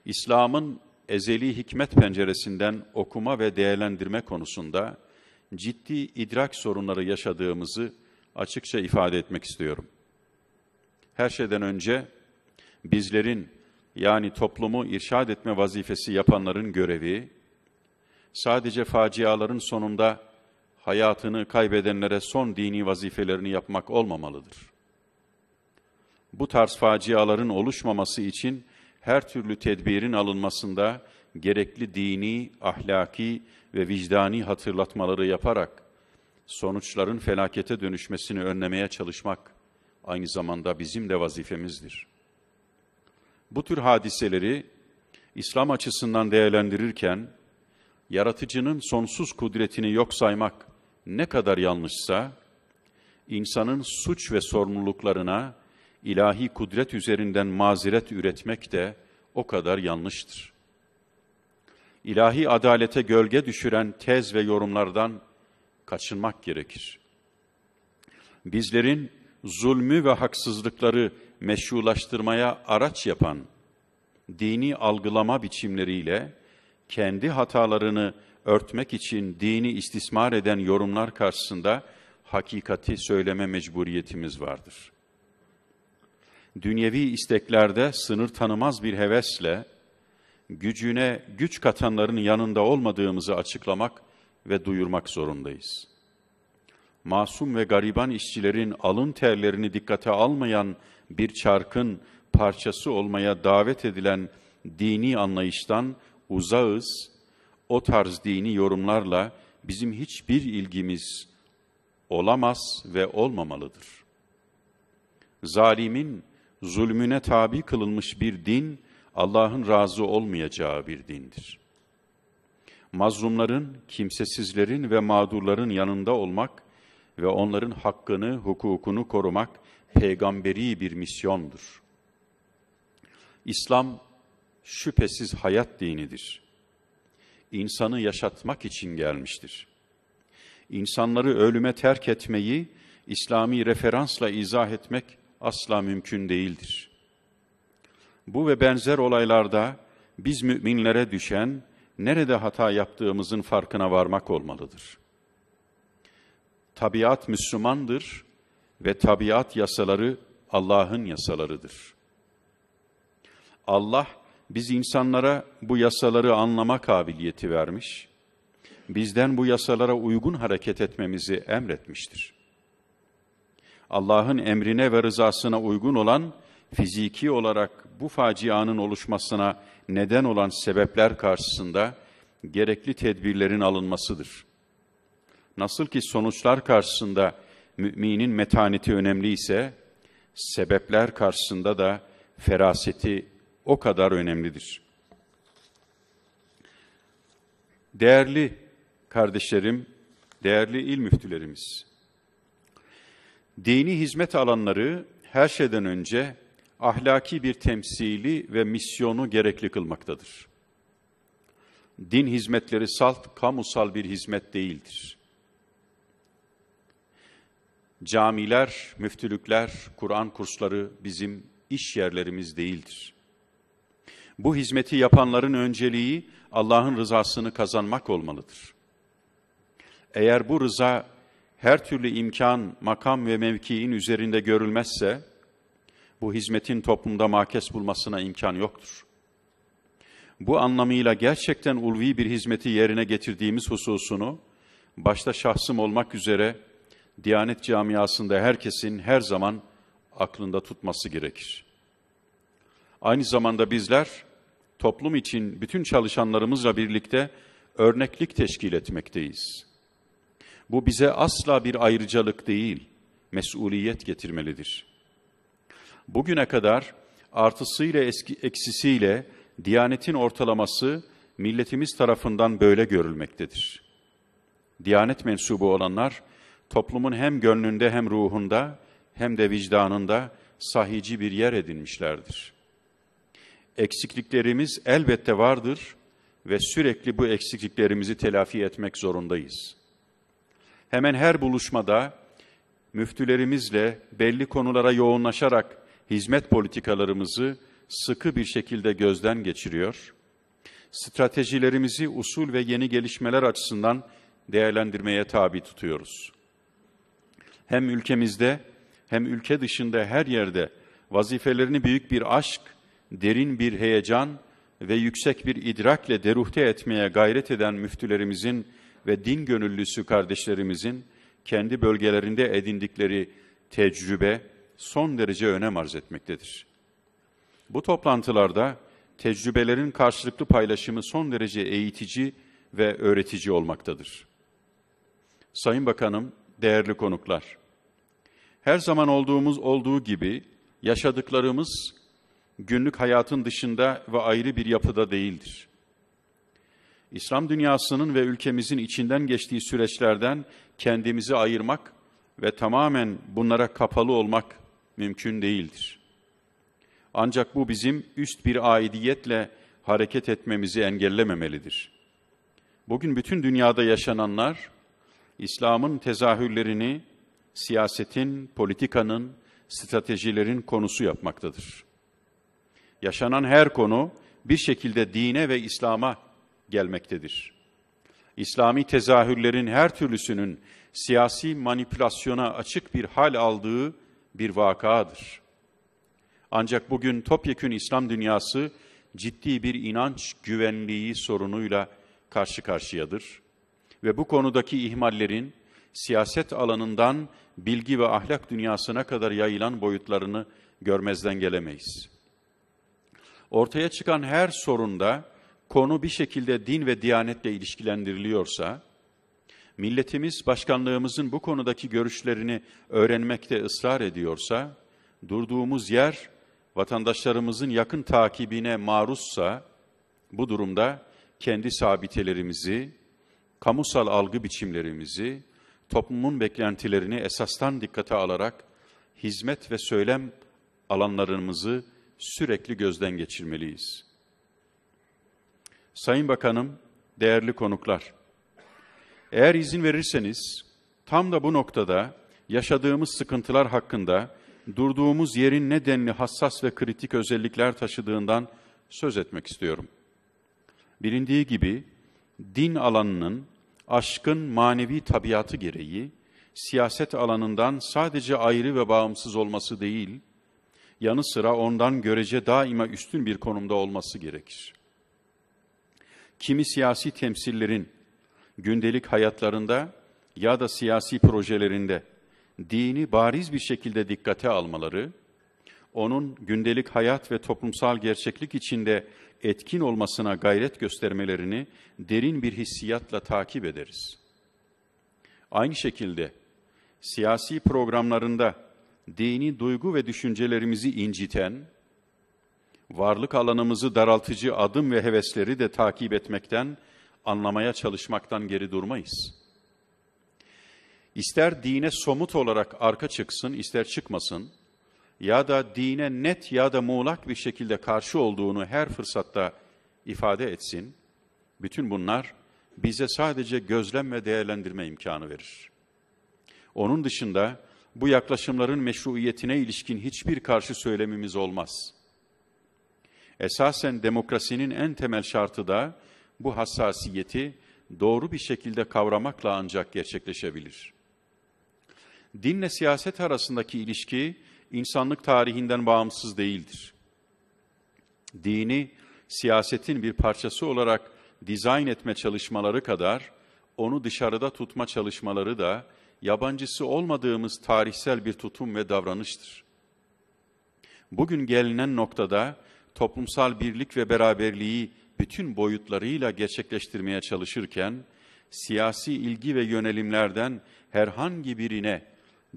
İslam'ın ezeli hikmet penceresinden okuma ve değerlendirme konusunda ciddi idrak sorunları yaşadığımızı açıkça ifade etmek istiyorum. Her şeyden önce bizlerin yani toplumu irşad etme vazifesi yapanların görevi sadece faciaların sonunda hayatını kaybedenlere son dini vazifelerini yapmak olmamalıdır bu tarz faciaların oluşmaması için her türlü tedbirin alınmasında gerekli dini, ahlaki ve vicdani hatırlatmaları yaparak sonuçların felakete dönüşmesini önlemeye çalışmak aynı zamanda bizim de vazifemizdir. Bu tür hadiseleri İslam açısından değerlendirirken yaratıcının sonsuz kudretini yok saymak ne kadar yanlışsa insanın suç ve sorumluluklarına ilahi kudret üzerinden mazeret üretmek de o kadar yanlıştır. İlahi adalete gölge düşüren tez ve yorumlardan kaçınmak gerekir. Bizlerin zulmü ve haksızlıkları meşrulaştırmaya araç yapan dini algılama biçimleriyle kendi hatalarını örtmek için dini istismar eden yorumlar karşısında hakikati söyleme mecburiyetimiz vardır dünyevi isteklerde sınır tanımaz bir hevesle gücüne güç katanların yanında olmadığımızı açıklamak ve duyurmak zorundayız. Masum ve gariban işçilerin alın terlerini dikkate almayan bir çarkın parçası olmaya davet edilen dini anlayıştan uzağız. O tarz dini yorumlarla bizim hiçbir ilgimiz olamaz ve olmamalıdır. Zalimin zulmüne tabi kılınmış bir din, Allah'ın razı olmayacağı bir dindir. Mazlumların, kimsesizlerin ve mağdurların yanında olmak ve onların hakkını, hukukunu korumak peygamberi bir misyondur. İslam şüphesiz hayat dinidir. İnsanı yaşatmak için gelmiştir. İnsanları ölüme terk etmeyi İslami referansla izah etmek asla mümkün değildir. Bu ve benzer olaylarda biz müminlere düşen nerede hata yaptığımızın farkına varmak olmalıdır. Tabiat Müslümandır ve tabiat yasaları Allah'ın yasalarıdır. Allah biz insanlara bu yasaları anlama kabiliyeti vermiş, bizden bu yasalara uygun hareket etmemizi emretmiştir.'' Allah'ın emrine ve rızasına uygun olan fiziki olarak bu facianın oluşmasına neden olan sebepler karşısında gerekli tedbirlerin alınmasıdır. Nasıl ki sonuçlar karşısında müminin metaneti önemli ise sebepler karşısında da feraseti o kadar önemlidir. Değerli kardeşlerim, değerli il müftülerimiz, dini hizmet alanları her şeyden önce ahlaki bir temsili ve misyonu gerekli kılmaktadır. Din hizmetleri salt, kamusal bir hizmet değildir. Camiler, müftülükler, Kur'an kursları bizim iş yerlerimiz değildir. Bu hizmeti yapanların önceliği Allah'ın rızasını kazanmak olmalıdır. Eğer bu rıza her türlü imkan, makam ve mevkiin üzerinde görülmezse, bu hizmetin toplumda makes bulmasına imkan yoktur. Bu anlamıyla gerçekten ulvi bir hizmeti yerine getirdiğimiz hususunu, başta şahsım olmak üzere, Diyanet camiasında herkesin her zaman aklında tutması gerekir. Aynı zamanda bizler, toplum için bütün çalışanlarımızla birlikte örneklik teşkil etmekteyiz.'' Bu bize asla bir ayrıcalık değil, mesuliyet getirmelidir. Bugüne kadar artısıyla eski, eksisiyle Diyanetin ortalaması milletimiz tarafından böyle görülmektedir. Diyanet mensubu olanlar toplumun hem gönlünde hem ruhunda hem de vicdanında sahici bir yer edinmişlerdir. Eksikliklerimiz elbette vardır ve sürekli bu eksikliklerimizi telafi etmek zorundayız hemen her buluşmada müftülerimizle belli konulara yoğunlaşarak hizmet politikalarımızı sıkı bir şekilde gözden geçiriyor. Stratejilerimizi usul ve yeni gelişmeler açısından değerlendirmeye tabi tutuyoruz. Hem ülkemizde hem ülke dışında her yerde vazifelerini büyük bir aşk, derin bir heyecan ve yüksek bir idrakle deruhte etmeye gayret eden müftülerimizin ve din gönüllüsü kardeşlerimizin kendi bölgelerinde edindikleri tecrübe son derece önem arz etmektedir. Bu toplantılarda tecrübelerin karşılıklı paylaşımı son derece eğitici ve öğretici olmaktadır. Sayın Bakanım, değerli konuklar, her zaman olduğumuz olduğu gibi yaşadıklarımız günlük hayatın dışında ve ayrı bir yapıda değildir. İslam dünyasının ve ülkemizin içinden geçtiği süreçlerden kendimizi ayırmak ve tamamen bunlara kapalı olmak mümkün değildir. Ancak bu bizim üst bir aidiyetle hareket etmemizi engellememelidir. Bugün bütün dünyada yaşananlar, İslam'ın tezahürlerini siyasetin, politikanın, stratejilerin konusu yapmaktadır. Yaşanan her konu bir şekilde dine ve İslam'a gelmektedir. İslami tezahürlerin her türlüsünün siyasi manipülasyona açık bir hal aldığı bir vakadır. Ancak bugün topyekün İslam dünyası ciddi bir inanç güvenliği sorunuyla karşı karşıyadır ve bu konudaki ihmallerin siyaset alanından bilgi ve ahlak dünyasına kadar yayılan boyutlarını görmezden gelemeyiz. Ortaya çıkan her sorunda konu bir şekilde din ve diyanetle ilişkilendiriliyorsa, milletimiz başkanlığımızın bu konudaki görüşlerini öğrenmekte ısrar ediyorsa, durduğumuz yer vatandaşlarımızın yakın takibine maruzsa, bu durumda kendi sabitelerimizi, kamusal algı biçimlerimizi, toplumun beklentilerini esastan dikkate alarak hizmet ve söylem alanlarımızı sürekli gözden geçirmeliyiz.'' Sayın Bakanım, değerli konuklar. Eğer izin verirseniz tam da bu noktada yaşadığımız sıkıntılar hakkında durduğumuz yerin ne denli hassas ve kritik özellikler taşıdığından söz etmek istiyorum. Bilindiği gibi din alanının aşkın manevi tabiatı gereği siyaset alanından sadece ayrı ve bağımsız olması değil, yanı sıra ondan görece daima üstün bir konumda olması gerekir kimi siyasi temsillerin gündelik hayatlarında ya da siyasi projelerinde dini bariz bir şekilde dikkate almaları, onun gündelik hayat ve toplumsal gerçeklik içinde etkin olmasına gayret göstermelerini derin bir hissiyatla takip ederiz. Aynı şekilde siyasi programlarında dini duygu ve düşüncelerimizi inciten, varlık alanımızı daraltıcı adım ve hevesleri de takip etmekten, anlamaya çalışmaktan geri durmayız. İster dine somut olarak arka çıksın, ister çıkmasın ya da dine net ya da muğlak bir şekilde karşı olduğunu her fırsatta ifade etsin. Bütün bunlar bize sadece gözlem ve değerlendirme imkanı verir. Onun dışında bu yaklaşımların meşruiyetine ilişkin hiçbir karşı söylemimiz olmaz.'' Esasen demokrasinin en temel şartı da bu hassasiyeti doğru bir şekilde kavramakla ancak gerçekleşebilir. Dinle siyaset arasındaki ilişki insanlık tarihinden bağımsız değildir. Dini siyasetin bir parçası olarak dizayn etme çalışmaları kadar onu dışarıda tutma çalışmaları da yabancısı olmadığımız tarihsel bir tutum ve davranıştır. Bugün gelinen noktada toplumsal birlik ve beraberliği bütün boyutlarıyla gerçekleştirmeye çalışırken, siyasi ilgi ve yönelimlerden herhangi birine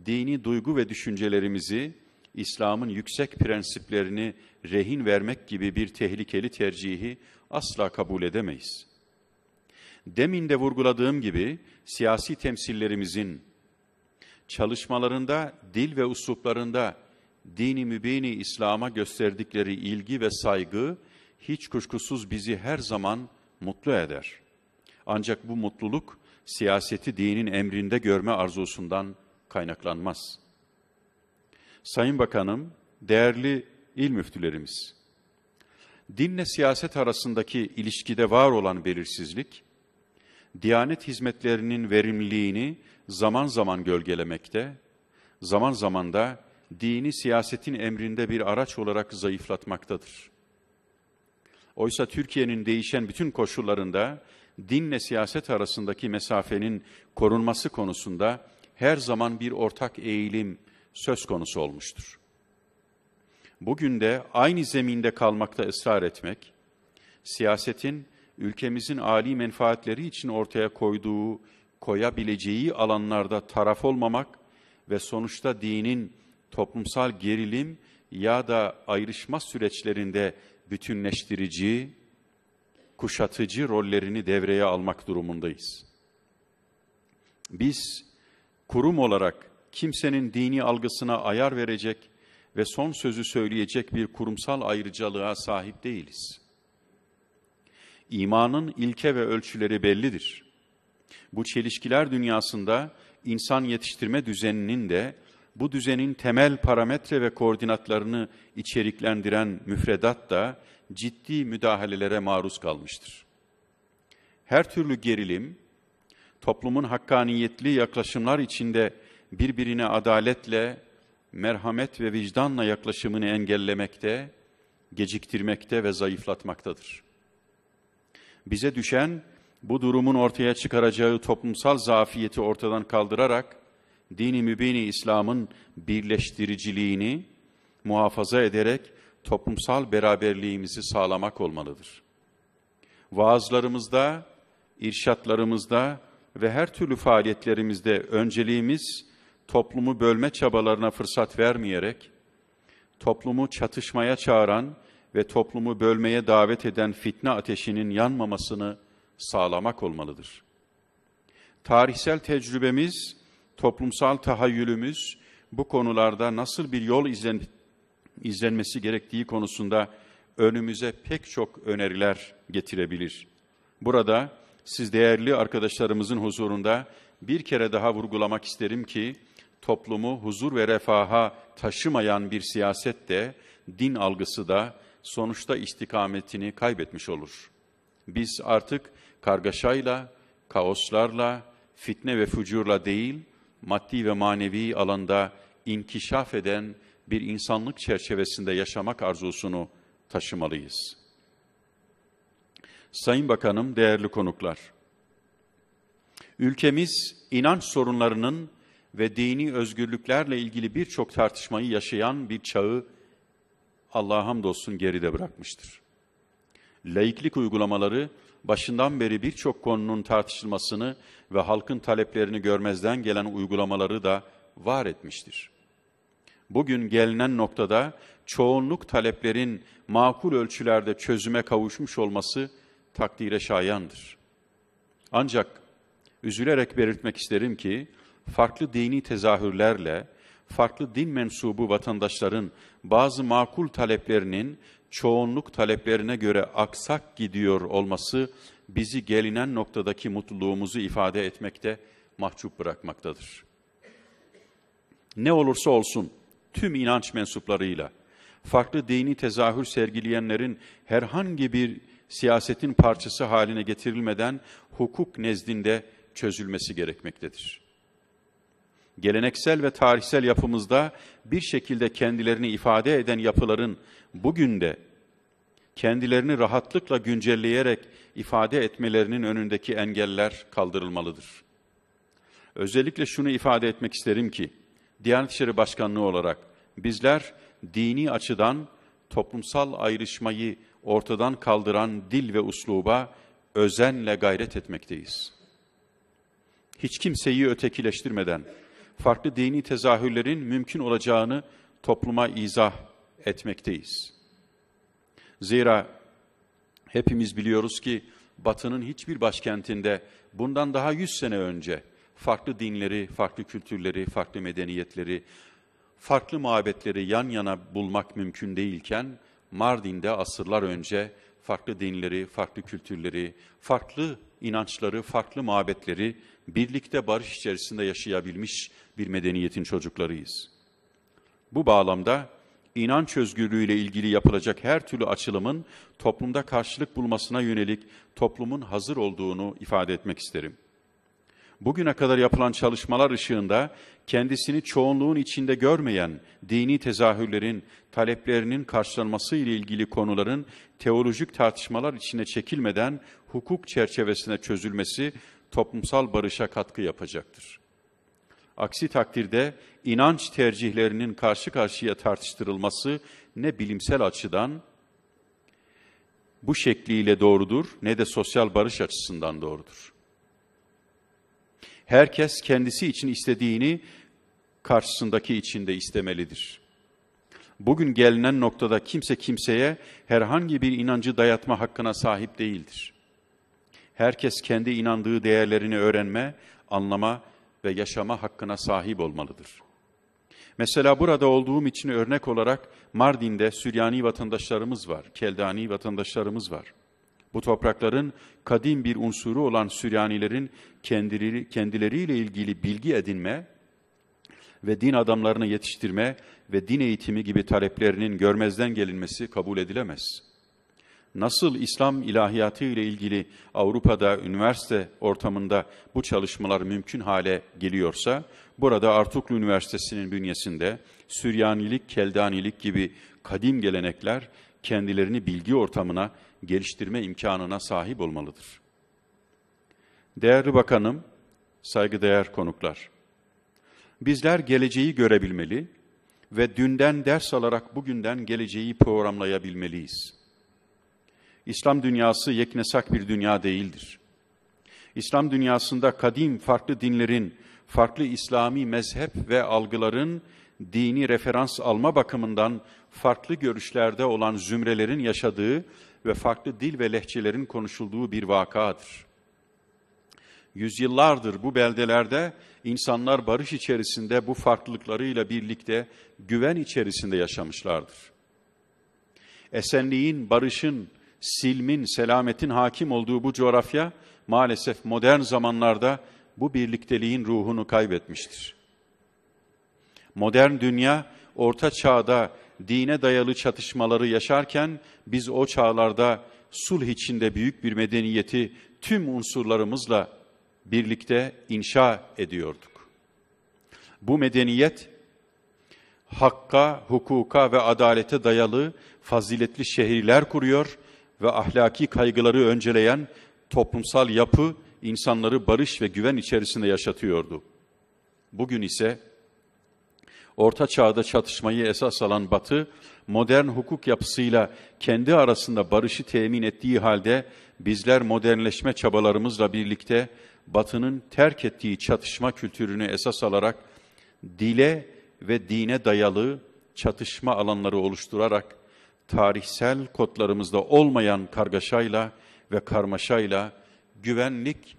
dini duygu ve düşüncelerimizi, İslam'ın yüksek prensiplerini rehin vermek gibi bir tehlikeli tercihi asla kabul edemeyiz. Demin de vurguladığım gibi siyasi temsillerimizin çalışmalarında, dil ve usluplarında dini mübini İslam'a gösterdikleri ilgi ve saygı hiç kuşkusuz bizi her zaman mutlu eder. Ancak bu mutluluk siyaseti dinin emrinde görme arzusundan kaynaklanmaz. Sayın Bakanım, değerli il müftülerimiz, dinle siyaset arasındaki ilişkide var olan belirsizlik, Diyanet hizmetlerinin verimliliğini zaman zaman gölgelemekte, zaman zaman da dini siyasetin emrinde bir araç olarak zayıflatmaktadır. Oysa Türkiye'nin değişen bütün koşullarında dinle siyaset arasındaki mesafenin korunması konusunda her zaman bir ortak eğilim söz konusu olmuştur. Bugün de aynı zeminde kalmakta ısrar etmek, siyasetin ülkemizin âli menfaatleri için ortaya koyduğu, koyabileceği alanlarda taraf olmamak ve sonuçta dinin toplumsal gerilim ya da ayrışma süreçlerinde bütünleştirici, kuşatıcı rollerini devreye almak durumundayız. Biz kurum olarak kimsenin dini algısına ayar verecek ve son sözü söyleyecek bir kurumsal ayrıcalığa sahip değiliz. İmanın ilke ve ölçüleri bellidir. Bu çelişkiler dünyasında insan yetiştirme düzeninin de bu düzenin temel parametre ve koordinatlarını içeriklendiren müfredat da ciddi müdahalelere maruz kalmıştır. Her türlü gerilim, toplumun hakkaniyetli yaklaşımlar içinde birbirine adaletle, merhamet ve vicdanla yaklaşımını engellemekte, geciktirmekte ve zayıflatmaktadır. Bize düşen bu durumun ortaya çıkaracağı toplumsal zafiyeti ortadan kaldırarak dini mübini İslam'ın birleştiriciliğini muhafaza ederek toplumsal beraberliğimizi sağlamak olmalıdır. Vaazlarımızda, irşatlarımızda ve her türlü faaliyetlerimizde önceliğimiz toplumu bölme çabalarına fırsat vermeyerek, toplumu çatışmaya çağıran ve toplumu bölmeye davet eden fitne ateşinin yanmamasını sağlamak olmalıdır. Tarihsel tecrübemiz toplumsal tahayyülümüz bu konularda nasıl bir yol izlen, izlenmesi gerektiği konusunda önümüze pek çok öneriler getirebilir. Burada siz değerli arkadaşlarımızın huzurunda bir kere daha vurgulamak isterim ki toplumu huzur ve refaha taşımayan bir siyaset de din algısı da sonuçta istikametini kaybetmiş olur. Biz artık kargaşayla, kaoslarla, fitne ve fucurla değil, maddi ve manevi alanda inkişaf eden bir insanlık çerçevesinde yaşamak arzusunu taşımalıyız. Sayın Bakanım, değerli konuklar, ülkemiz inanç sorunlarının ve dini özgürlüklerle ilgili birçok tartışmayı yaşayan bir çağı Allah'a hamdolsun geride bırakmıştır. Laiklik uygulamaları başından beri birçok konunun tartışılmasını ve halkın taleplerini görmezden gelen uygulamaları da var etmiştir. Bugün gelinen noktada çoğunluk taleplerin makul ölçülerde çözüme kavuşmuş olması takdire şayandır. Ancak üzülerek belirtmek isterim ki farklı dini tezahürlerle farklı din mensubu vatandaşların bazı makul taleplerinin çoğunluk taleplerine göre aksak gidiyor olması bizi gelinen noktadaki mutluluğumuzu ifade etmekte mahcup bırakmaktadır. Ne olursa olsun tüm inanç mensuplarıyla farklı dini tezahür sergileyenlerin herhangi bir siyasetin parçası haline getirilmeden hukuk nezdinde çözülmesi gerekmektedir geleneksel ve tarihsel yapımızda bir şekilde kendilerini ifade eden yapıların bugün de kendilerini rahatlıkla güncelleyerek ifade etmelerinin önündeki engeller kaldırılmalıdır. Özellikle şunu ifade etmek isterim ki, Diyanet İşleri Başkanlığı olarak bizler dini açıdan toplumsal ayrışmayı ortadan kaldıran dil ve usluba özenle gayret etmekteyiz. Hiç kimseyi ötekileştirmeden, farklı dini tezahürlerin mümkün olacağını topluma izah etmekteyiz. Zira hepimiz biliyoruz ki Batı'nın hiçbir başkentinde bundan daha 100 sene önce farklı dinleri, farklı kültürleri, farklı medeniyetleri, farklı muhabbetleri yan yana bulmak mümkün değilken Mardin'de asırlar önce farklı dinleri, farklı kültürleri, farklı inançları, farklı muhabbetleri birlikte barış içerisinde yaşayabilmiş bir medeniyetin çocuklarıyız. Bu bağlamda inanç özgürlüğüyle ilgili yapılacak her türlü açılımın toplumda karşılık bulmasına yönelik toplumun hazır olduğunu ifade etmek isterim. Bugüne kadar yapılan çalışmalar ışığında kendisini çoğunluğun içinde görmeyen dini tezahürlerin, taleplerinin karşılanması ile ilgili konuların teolojik tartışmalar içine çekilmeden hukuk çerçevesine çözülmesi toplumsal barışa katkı yapacaktır. Aksi takdirde inanç tercihlerinin karşı karşıya tartıştırılması ne bilimsel açıdan bu şekliyle doğrudur ne de sosyal barış açısından doğrudur. Herkes kendisi için istediğini karşısındaki için de istemelidir. Bugün gelinen noktada kimse kimseye herhangi bir inancı dayatma hakkına sahip değildir herkes kendi inandığı değerlerini öğrenme, anlama ve yaşama hakkına sahip olmalıdır. Mesela burada olduğum için örnek olarak Mardin'de Süryani vatandaşlarımız var, Keldani vatandaşlarımız var. Bu toprakların kadim bir unsuru olan Süryanilerin kendileri, kendileriyle ilgili bilgi edinme ve din adamlarını yetiştirme ve din eğitimi gibi taleplerinin görmezden gelinmesi kabul edilemez.'' nasıl İslam ilahiyatı ile ilgili Avrupa'da, üniversite ortamında bu çalışmalar mümkün hale geliyorsa, burada Artuklu Üniversitesi'nin bünyesinde Süryanilik, Keldanilik gibi kadim gelenekler kendilerini bilgi ortamına geliştirme imkanına sahip olmalıdır. Değerli Bakanım, saygıdeğer konuklar, bizler geleceği görebilmeli ve dünden ders alarak bugünden geleceği programlayabilmeliyiz.'' İslam dünyası yeknesak bir dünya değildir. İslam dünyasında kadim farklı dinlerin, farklı İslami mezhep ve algıların dini referans alma bakımından farklı görüşlerde olan zümrelerin yaşadığı ve farklı dil ve lehçelerin konuşulduğu bir vakadır. Yüzyıllardır bu beldelerde insanlar barış içerisinde bu farklılıklarıyla birlikte güven içerisinde yaşamışlardır. Esenliğin, barışın, silmin, selametin hakim olduğu bu coğrafya maalesef modern zamanlarda bu birlikteliğin ruhunu kaybetmiştir. Modern dünya orta çağda dine dayalı çatışmaları yaşarken biz o çağlarda sulh içinde büyük bir medeniyeti tüm unsurlarımızla birlikte inşa ediyorduk. Bu medeniyet hakka, hukuka ve adalete dayalı faziletli şehirler kuruyor ve ahlaki kaygıları önceleyen toplumsal yapı insanları barış ve güven içerisinde yaşatıyordu. Bugün ise Orta Çağ'da çatışmayı esas alan Batı, modern hukuk yapısıyla kendi arasında barışı temin ettiği halde bizler modernleşme çabalarımızla birlikte Batı'nın terk ettiği çatışma kültürünü esas alarak dile ve dine dayalı çatışma alanları oluşturarak tarihsel kodlarımızda olmayan kargaşayla ve karmaşayla güvenlik,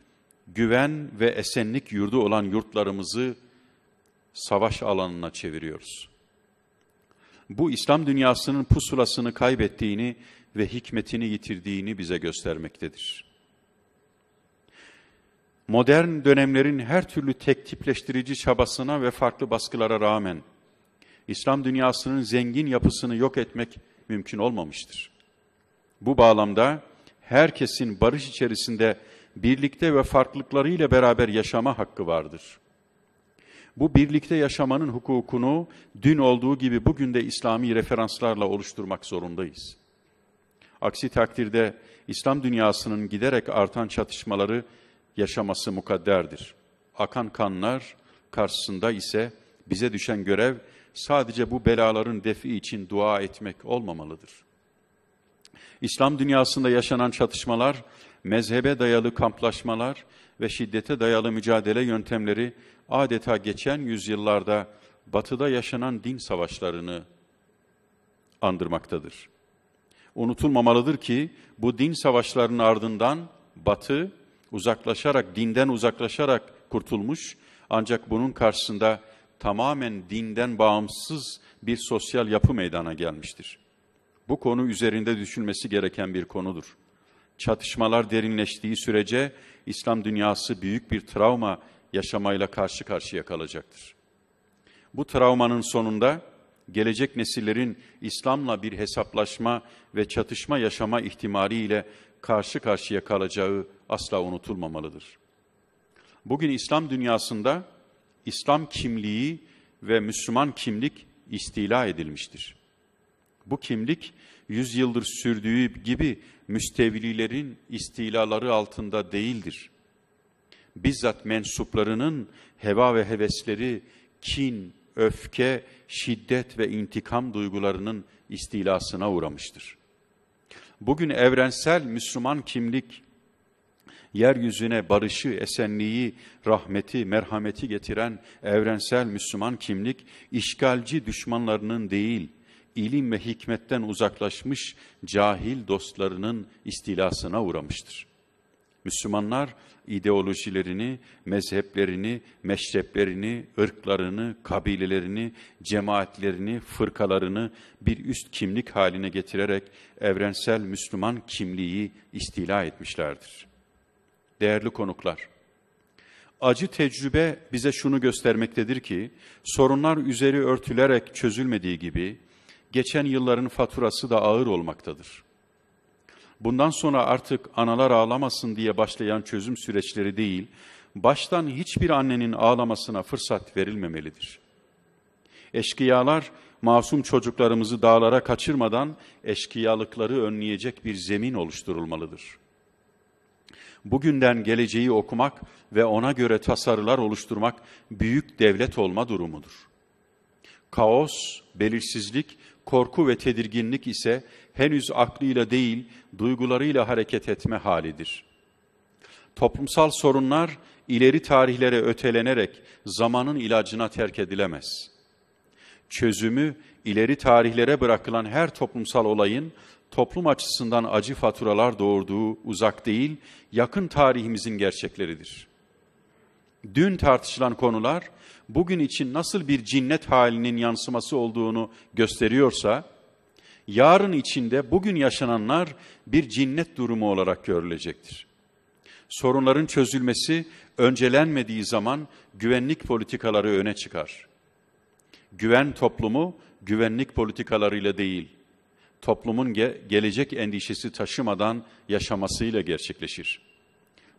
güven ve esenlik yurdu olan yurtlarımızı savaş alanına çeviriyoruz. Bu İslam dünyasının pusulasını kaybettiğini ve hikmetini yitirdiğini bize göstermektedir. Modern dönemlerin her türlü tektipleştirici çabasına ve farklı baskılara rağmen İslam dünyasının zengin yapısını yok etmek mümkün olmamıştır. Bu bağlamda herkesin barış içerisinde birlikte ve farklılıklarıyla beraber yaşama hakkı vardır. Bu birlikte yaşamanın hukukunu dün olduğu gibi bugün de İslami referanslarla oluşturmak zorundayız. Aksi takdirde İslam dünyasının giderek artan çatışmaları yaşaması mukadderdir. Akan kanlar karşısında ise bize düşen görev sadece bu belaların defi için dua etmek olmamalıdır. İslam dünyasında yaşanan çatışmalar, mezhebe dayalı kamplaşmalar ve şiddete dayalı mücadele yöntemleri adeta geçen yüzyıllarda batıda yaşanan din savaşlarını andırmaktadır. Unutulmamalıdır ki bu din savaşlarının ardından batı uzaklaşarak, dinden uzaklaşarak kurtulmuş ancak bunun karşısında tamamen dinden bağımsız bir sosyal yapı meydana gelmiştir. Bu konu üzerinde düşünmesi gereken bir konudur. Çatışmalar derinleştiği sürece İslam dünyası büyük bir travma yaşamayla karşı karşıya kalacaktır. Bu travmanın sonunda gelecek nesillerin İslam'la bir hesaplaşma ve çatışma yaşama ihtimaliyle karşı karşıya kalacağı asla unutulmamalıdır. Bugün İslam dünyasında İslam kimliği ve Müslüman kimlik istila edilmiştir. Bu kimlik yüzyıldır sürdüğü gibi müstevlilerin istilaları altında değildir. Bizzat mensuplarının heva ve hevesleri, kin, öfke, şiddet ve intikam duygularının istilasına uğramıştır. Bugün evrensel Müslüman kimlik yeryüzüne barışı, esenliği, rahmeti, merhameti getiren evrensel Müslüman kimlik, işgalci düşmanlarının değil, ilim ve hikmetten uzaklaşmış cahil dostlarının istilasına uğramıştır. Müslümanlar ideolojilerini, mezheplerini, meşreplerini, ırklarını, kabilelerini, cemaatlerini, fırkalarını bir üst kimlik haline getirerek evrensel Müslüman kimliği istila etmişlerdir.'' değerli konuklar. Acı tecrübe bize şunu göstermektedir ki, sorunlar üzeri örtülerek çözülmediği gibi, geçen yılların faturası da ağır olmaktadır. Bundan sonra artık analar ağlamasın diye başlayan çözüm süreçleri değil, baştan hiçbir annenin ağlamasına fırsat verilmemelidir. Eşkıyalar, masum çocuklarımızı dağlara kaçırmadan eşkıyalıkları önleyecek bir zemin oluşturulmalıdır.'' bugünden geleceği okumak ve ona göre tasarılar oluşturmak büyük devlet olma durumudur. Kaos, belirsizlik, korku ve tedirginlik ise henüz aklıyla değil, duygularıyla hareket etme halidir. Toplumsal sorunlar ileri tarihlere ötelenerek zamanın ilacına terk edilemez. Çözümü ileri tarihlere bırakılan her toplumsal olayın toplum açısından acı faturalar doğurduğu uzak değil, yakın tarihimizin gerçekleridir. Dün tartışılan konular bugün için nasıl bir cinnet halinin yansıması olduğunu gösteriyorsa, yarın içinde bugün yaşananlar bir cinnet durumu olarak görülecektir. Sorunların çözülmesi öncelenmediği zaman güvenlik politikaları öne çıkar. Güven toplumu güvenlik politikalarıyla değil, toplumun ge gelecek endişesi taşımadan yaşamasıyla gerçekleşir.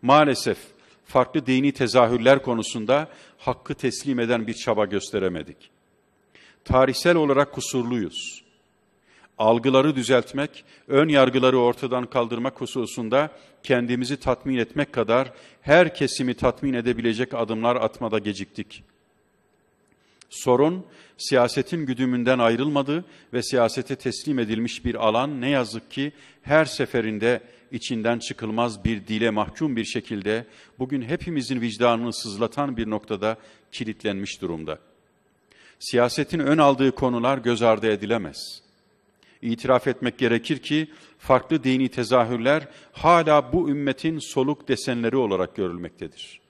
Maalesef farklı dini tezahürler konusunda hakkı teslim eden bir çaba gösteremedik. Tarihsel olarak kusurluyuz. Algıları düzeltmek, ön yargıları ortadan kaldırmak hususunda kendimizi tatmin etmek kadar her kesimi tatmin edebilecek adımlar atmada geciktik. Sorun siyasetin güdümünden ayrılmadığı ve siyasete teslim edilmiş bir alan ne yazık ki her seferinde içinden çıkılmaz bir dile mahkum bir şekilde bugün hepimizin vicdanını sızlatan bir noktada kilitlenmiş durumda. Siyasetin ön aldığı konular göz ardı edilemez. İtiraf etmek gerekir ki farklı dini tezahürler hala bu ümmetin soluk desenleri olarak görülmektedir.''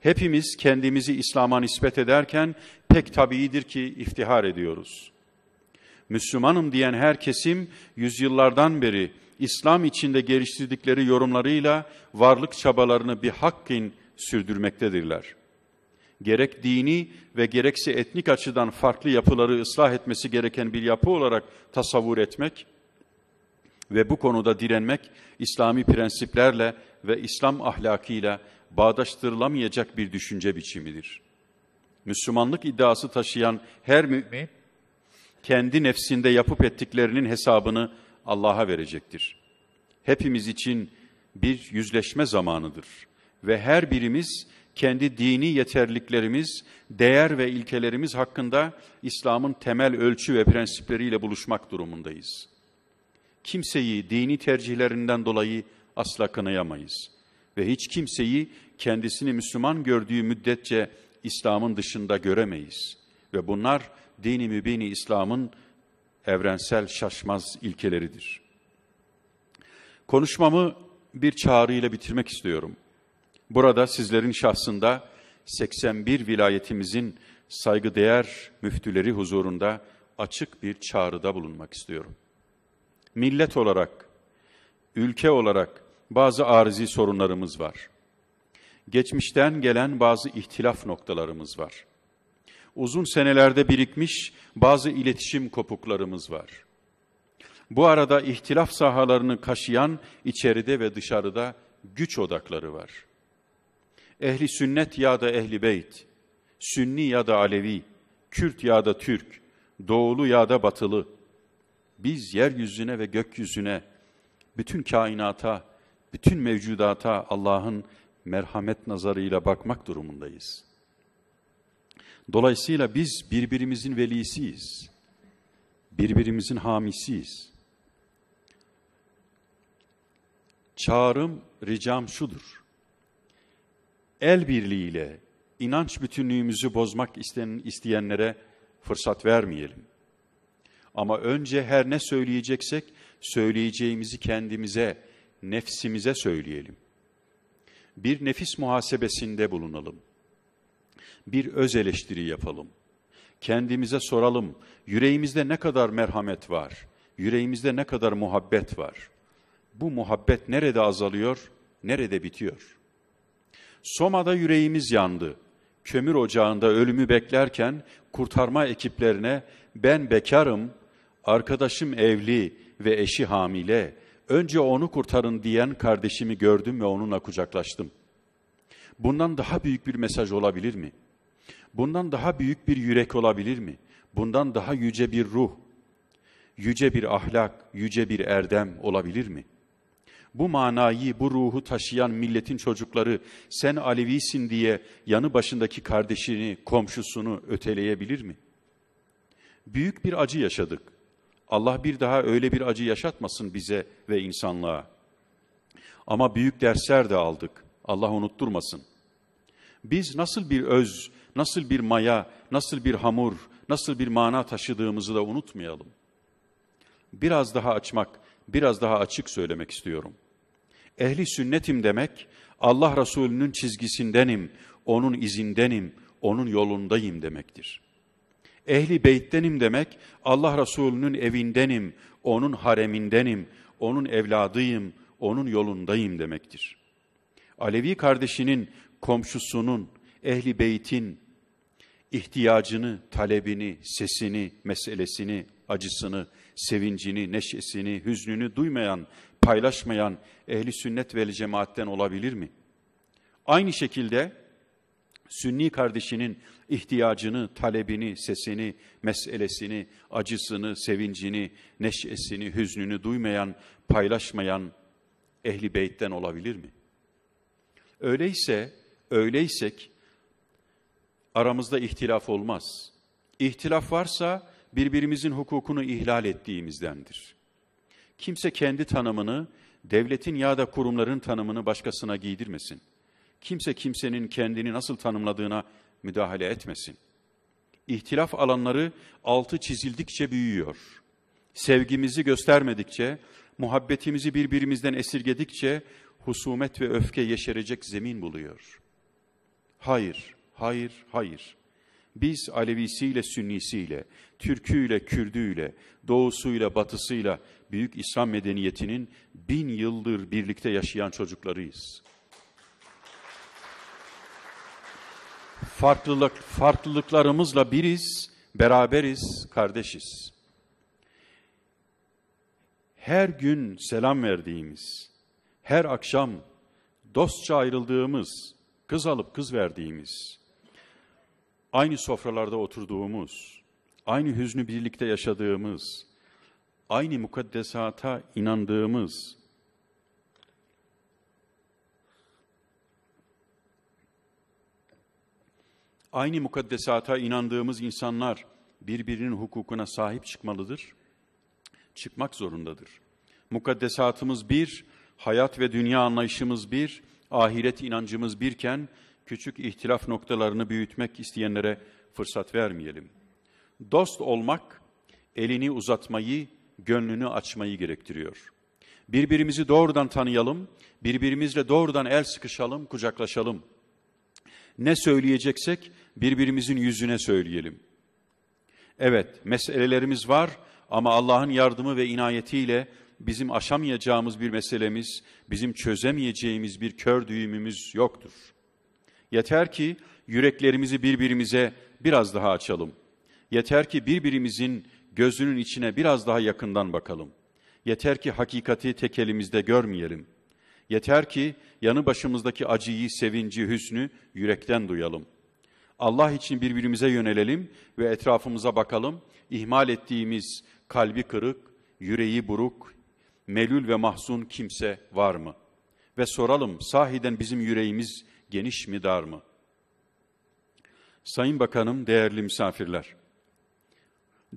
hepimiz kendimizi İslam'a nispet ederken pek tabiidir ki iftihar ediyoruz. Müslümanım diyen her kesim yüzyıllardan beri İslam içinde geliştirdikleri yorumlarıyla varlık çabalarını bir hakkin sürdürmektedirler. Gerek dini ve gerekse etnik açıdan farklı yapıları ıslah etmesi gereken bir yapı olarak tasavvur etmek ve bu konuda direnmek İslami prensiplerle ve İslam ahlakıyla bağdaştırılamayacak bir düşünce biçimidir. Müslümanlık iddiası taşıyan her mümin kendi nefsinde yapıp ettiklerinin hesabını Allah'a verecektir. Hepimiz için bir yüzleşme zamanıdır ve her birimiz kendi dini yeterliklerimiz, değer ve ilkelerimiz hakkında İslam'ın temel ölçü ve prensipleriyle buluşmak durumundayız. Kimseyi dini tercihlerinden dolayı asla kınayamayız ve hiç kimseyi kendisini Müslüman gördüğü müddetçe İslam'ın dışında göremeyiz. Ve bunlar dini mübini İslam'ın evrensel şaşmaz ilkeleridir. Konuşmamı bir çağrıyla bitirmek istiyorum. Burada sizlerin şahsında 81 vilayetimizin saygıdeğer müftüleri huzurunda açık bir çağrıda bulunmak istiyorum. Millet olarak, ülke olarak bazı arzi sorunlarımız var. Geçmişten gelen bazı ihtilaf noktalarımız var. Uzun senelerde birikmiş bazı iletişim kopuklarımız var. Bu arada ihtilaf sahalarını kaşıyan içeride ve dışarıda güç odakları var. Ehli sünnet ya da ehli beyt, sünni ya da alevi, Kürt ya da Türk, doğulu ya da batılı, biz yeryüzüne ve gökyüzüne, bütün kainata bütün mevcudata Allah'ın merhamet nazarıyla bakmak durumundayız. Dolayısıyla biz birbirimizin velisiyiz. Birbirimizin hamisiyiz. Çağrım, ricam şudur. El birliğiyle inanç bütünlüğümüzü bozmak isteyenlere fırsat vermeyelim. Ama önce her ne söyleyeceksek söyleyeceğimizi kendimize, nefsimize söyleyelim. Bir nefis muhasebesinde bulunalım. Bir öz eleştiri yapalım. Kendimize soralım. Yüreğimizde ne kadar merhamet var? Yüreğimizde ne kadar muhabbet var? Bu muhabbet nerede azalıyor? Nerede bitiyor? Soma'da yüreğimiz yandı. Kömür ocağında ölümü beklerken kurtarma ekiplerine ben bekarım, arkadaşım evli ve eşi hamile.'' Önce onu kurtarın diyen kardeşimi gördüm ve onunla kucaklaştım. Bundan daha büyük bir mesaj olabilir mi? Bundan daha büyük bir yürek olabilir mi? Bundan daha yüce bir ruh, yüce bir ahlak, yüce bir erdem olabilir mi? Bu manayı, bu ruhu taşıyan milletin çocukları sen Alevisin diye yanı başındaki kardeşini, komşusunu öteleyebilir mi? Büyük bir acı yaşadık. Allah bir daha öyle bir acı yaşatmasın bize ve insanlığa. Ama büyük dersler de aldık. Allah unutturmasın. Biz nasıl bir öz, nasıl bir maya, nasıl bir hamur, nasıl bir mana taşıdığımızı da unutmayalım. Biraz daha açmak, biraz daha açık söylemek istiyorum. Ehli sünnetim demek, Allah Resulü'nün çizgisindenim, onun izindenim, onun yolundayım demektir.'' Ehli beyttenim demek Allah Resulü'nün evindenim, onun haremindenim, onun evladıyım, onun yolundayım demektir. Alevi kardeşinin, komşusunun, ehli beytin ihtiyacını, talebini, sesini, meselesini, acısını, sevincini, neşesini, hüznünü duymayan, paylaşmayan ehli sünnet ve cemaatten olabilir mi? Aynı şekilde Sünni kardeşinin ihtiyacını, talebini, sesini, meselesini, acısını, sevincini, neşesini, hüznünü duymayan, paylaşmayan ehli beytten olabilir mi? Öyleyse, öyleysek aramızda ihtilaf olmaz. İhtilaf varsa birbirimizin hukukunu ihlal ettiğimizdendir. Kimse kendi tanımını, devletin ya da kurumların tanımını başkasına giydirmesin kimse kimsenin kendini nasıl tanımladığına müdahale etmesin. İhtilaf alanları altı çizildikçe büyüyor. Sevgimizi göstermedikçe, muhabbetimizi birbirimizden esirgedikçe husumet ve öfke yeşerecek zemin buluyor. Hayır, hayır, hayır. Biz Alevisiyle, Sünnisiyle, Türküyle, Kürdüyle, Doğusuyla, Batısıyla büyük İslam medeniyetinin bin yıldır birlikte yaşayan çocuklarıyız. farklılık, farklılıklarımızla biriz, beraberiz, kardeşiz. Her gün selam verdiğimiz, her akşam dostça ayrıldığımız, kız alıp kız verdiğimiz, aynı sofralarda oturduğumuz, aynı hüznü birlikte yaşadığımız, aynı mukaddesata inandığımız, aynı mukaddesata inandığımız insanlar birbirinin hukukuna sahip çıkmalıdır. Çıkmak zorundadır. Mukaddesatımız bir, hayat ve dünya anlayışımız bir, ahiret inancımız birken küçük ihtilaf noktalarını büyütmek isteyenlere fırsat vermeyelim. Dost olmak elini uzatmayı, gönlünü açmayı gerektiriyor. Birbirimizi doğrudan tanıyalım, birbirimizle doğrudan el sıkışalım, kucaklaşalım.'' Ne söyleyeceksek birbirimizin yüzüne söyleyelim. Evet, meselelerimiz var ama Allah'ın yardımı ve inayetiyle bizim aşamayacağımız bir meselemiz, bizim çözemeyeceğimiz bir kör düğümümüz yoktur. Yeter ki yüreklerimizi birbirimize biraz daha açalım. Yeter ki birbirimizin gözünün içine biraz daha yakından bakalım. Yeter ki hakikati tek elimizde görmeyelim.'' Yeter ki yanı başımızdaki acıyı, sevinci, hüznü yürekten duyalım. Allah için birbirimize yönelelim ve etrafımıza bakalım. İhmal ettiğimiz kalbi kırık, yüreği buruk, melül ve mahzun kimse var mı? Ve soralım sahiden bizim yüreğimiz geniş mi dar mı? Sayın Bakanım, değerli misafirler.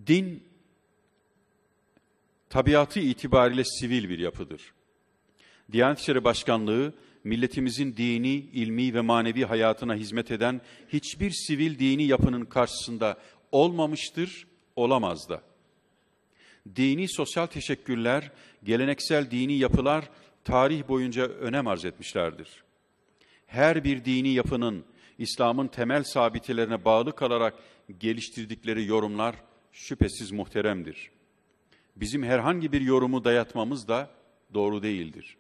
Din tabiatı itibariyle sivil bir yapıdır. Diyanet İşleri Başkanlığı milletimizin dini, ilmi ve manevi hayatına hizmet eden hiçbir sivil dini yapının karşısında olmamıştır, olamaz da. Dini sosyal teşekkürler, geleneksel dini yapılar tarih boyunca önem arz etmişlerdir. Her bir dini yapının İslam'ın temel sabitilerine bağlı kalarak geliştirdikleri yorumlar şüphesiz muhteremdir. Bizim herhangi bir yorumu dayatmamız da doğru değildir.''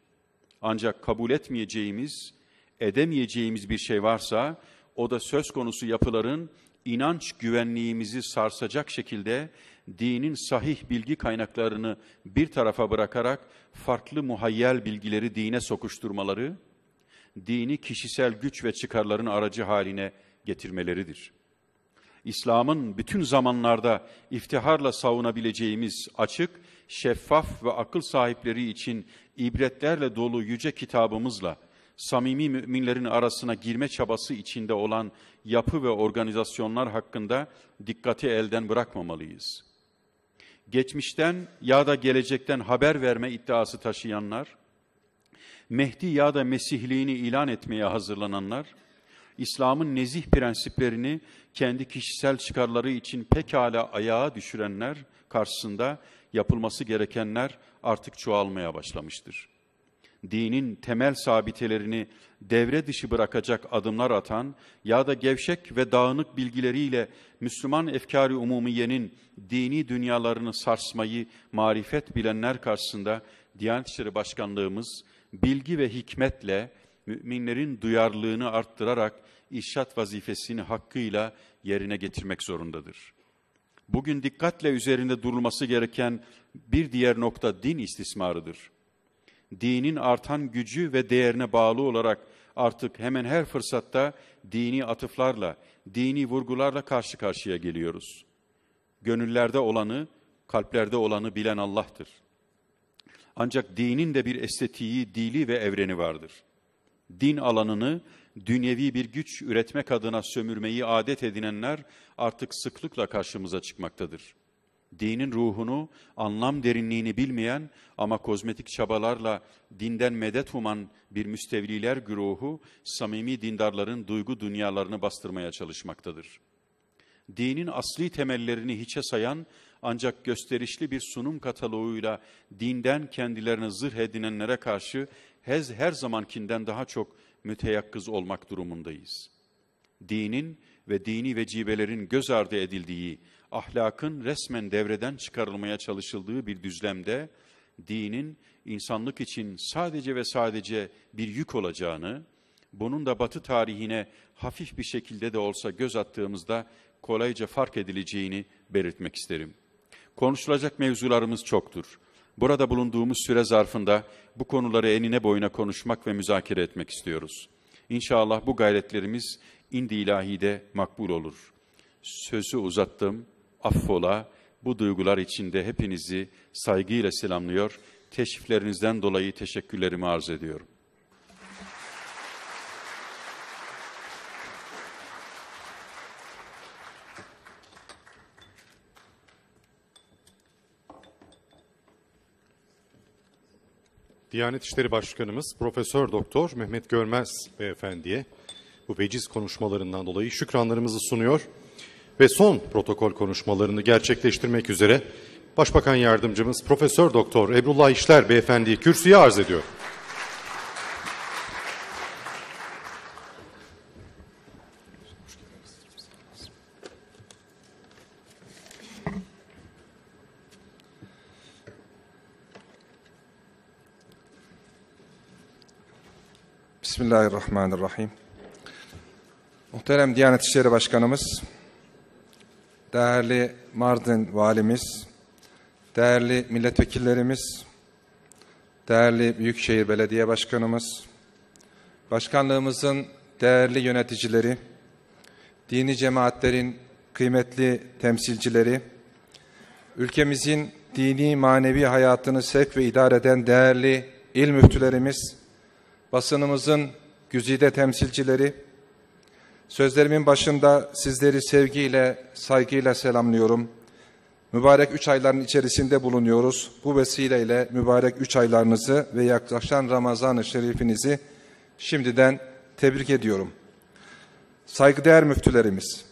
Ancak kabul etmeyeceğimiz, edemeyeceğimiz bir şey varsa o da söz konusu yapıların inanç güvenliğimizi sarsacak şekilde dinin sahih bilgi kaynaklarını bir tarafa bırakarak farklı muhayyel bilgileri dine sokuşturmaları, dini kişisel güç ve çıkarların aracı haline getirmeleridir. İslam'ın bütün zamanlarda iftiharla savunabileceğimiz açık şeffaf ve akıl sahipleri için ibretlerle dolu yüce kitabımızla samimi müminlerin arasına girme çabası içinde olan yapı ve organizasyonlar hakkında dikkati elden bırakmamalıyız. Geçmişten ya da gelecekten haber verme iddiası taşıyanlar, Mehdi ya da Mesihliğini ilan etmeye hazırlananlar, İslam'ın nezih prensiplerini kendi kişisel çıkarları için pekala ayağa düşürenler karşısında yapılması gerekenler artık çoğalmaya başlamıştır. Dinin temel sabitelerini devre dışı bırakacak adımlar atan ya da gevşek ve dağınık bilgileriyle Müslüman efkari umumiyenin dini dünyalarını sarsmayı marifet bilenler karşısında Diyanet İşleri Başkanlığımız bilgi ve hikmetle müminlerin duyarlılığını arttırarak inşaat vazifesini hakkıyla yerine getirmek zorundadır. Bugün dikkatle üzerinde durulması gereken bir diğer nokta din istismarıdır. Dinin artan gücü ve değerine bağlı olarak artık hemen her fırsatta dini atıflarla, dini vurgularla karşı karşıya geliyoruz. Gönüllerde olanı, kalplerde olanı bilen Allah'tır. Ancak dinin de bir estetiği, dili ve evreni vardır. Din alanını dünyevi bir güç üretmek adına sömürmeyi adet edinenler artık sıklıkla karşımıza çıkmaktadır. Dinin ruhunu, anlam derinliğini bilmeyen ama kozmetik çabalarla dinden medet uman bir müstevliler güruhu, samimi dindarların duygu dünyalarını bastırmaya çalışmaktadır. Dinin asli temellerini hiçe sayan ancak gösterişli bir sunum kataloğuyla dinden kendilerine zırh edinenlere karşı hez her zamankinden daha çok müteyakkız olmak durumundayız. Dinin ve dini vecibelerin göz ardı edildiği, ahlakın resmen devreden çıkarılmaya çalışıldığı bir düzlemde, dinin insanlık için sadece ve sadece bir yük olacağını, bunun da batı tarihine hafif bir şekilde de olsa göz attığımızda kolayca fark edileceğini belirtmek isterim. Konuşulacak mevzularımız çoktur. Burada bulunduğumuz süre zarfında bu konuları enine boyuna konuşmak ve müzakere etmek istiyoruz. İnşallah bu gayretlerimiz indi ilahide makbul olur. Sözü uzattım, affola. Bu duygular içinde hepinizi saygıyla selamlıyor. Teşriflerinizden dolayı teşekkürlerimi arz ediyorum. Diyanet İşleri Başkanımız Profesör Doktor Mehmet Görmez Beyefendi'ye bu veciz konuşmalarından dolayı şükranlarımızı sunuyor ve son protokol konuşmalarını gerçekleştirmek üzere Başbakan Yardımcımız Profesör Doktor Ebrullah İşler Beyefendi'yi kürsüye arz ediyor. Bismillahirrahmanirrahim. Muhterem Diyanet İşleri Başkanımız, değerli Mardin Valimiz, değerli milletvekillerimiz, değerli Büyükşehir Belediye Başkanımız, başkanlığımızın değerli yöneticileri, dini cemaatlerin kıymetli temsilcileri, ülkemizin dini manevi hayatını sevk ve idare eden değerli il müftülerimiz, basınımızın güzide temsilcileri, sözlerimin başında sizleri sevgiyle, saygıyla selamlıyorum. Mübarek üç ayların içerisinde bulunuyoruz. Bu vesileyle mübarek üç aylarınızı ve yaklaşan Ramazan-ı Şerifinizi şimdiden tebrik ediyorum. Saygıdeğer müftülerimiz,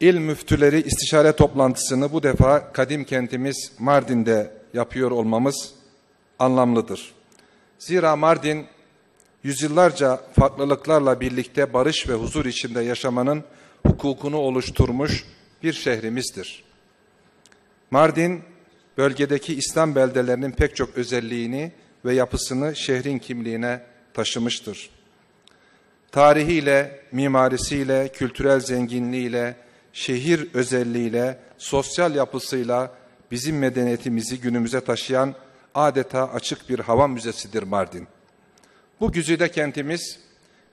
İl müftüleri istişare toplantısını bu defa kadim kentimiz Mardin'de yapıyor olmamız anlamlıdır. Zira Mardin yüzyıllarca farklılıklarla birlikte barış ve huzur içinde yaşamanın hukukunu oluşturmuş bir şehrimizdir. Mardin, bölgedeki İslam beldelerinin pek çok özelliğini ve yapısını şehrin kimliğine taşımıştır. Tarihiyle, mimarisiyle, kültürel zenginliğiyle, şehir özelliğiyle, sosyal yapısıyla bizim medeniyetimizi günümüze taşıyan adeta açık bir hava müzesidir Mardin. Bu güzide kentimiz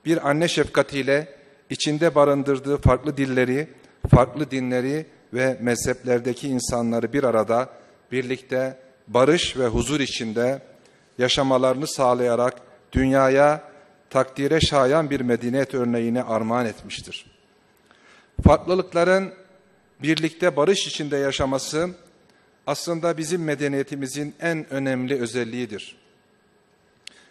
bir anne şefkatiyle içinde barındırdığı farklı dilleri, farklı dinleri ve mezheplerdeki insanları bir arada birlikte barış ve huzur içinde yaşamalarını sağlayarak dünyaya takdire şayan bir medeniyet örneğini armağan etmiştir. Farklılıkların birlikte barış içinde yaşaması aslında bizim medeniyetimizin en önemli özelliğidir.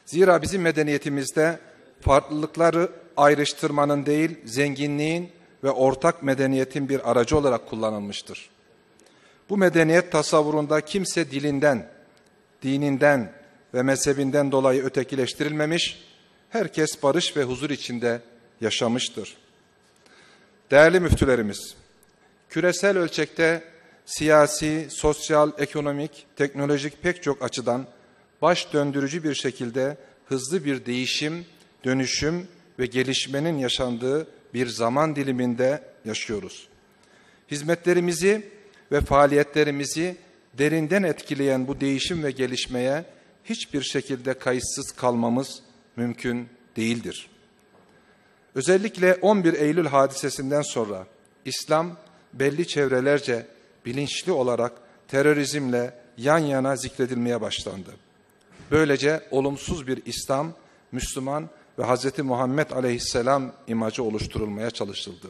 Zira bizim medeniyetimizde farklılıkları ayrıştırmanın değil, zenginliğin ve ortak medeniyetin bir aracı olarak kullanılmıştır. Bu medeniyet tasavvurunda kimse dilinden, dininden ve mezhebinden dolayı ötekileştirilmemiş, herkes barış ve huzur içinde yaşamıştır. Değerli müftülerimiz, küresel ölçekte siyasi, sosyal, ekonomik, teknolojik pek çok açıdan baş döndürücü bir şekilde hızlı bir değişim, dönüşüm ve gelişmenin yaşandığı bir zaman diliminde yaşıyoruz. Hizmetlerimizi ve faaliyetlerimizi derinden etkileyen bu değişim ve gelişmeye hiçbir şekilde kayıtsız kalmamız mümkün değildir. Özellikle 11 Eylül hadisesinden sonra İslam belli çevrelerce bilinçli olarak terörizmle yan yana zikredilmeye başlandı. Böylece olumsuz bir İslam, Müslüman ve Hz. Muhammed aleyhisselam imajı oluşturulmaya çalışıldı.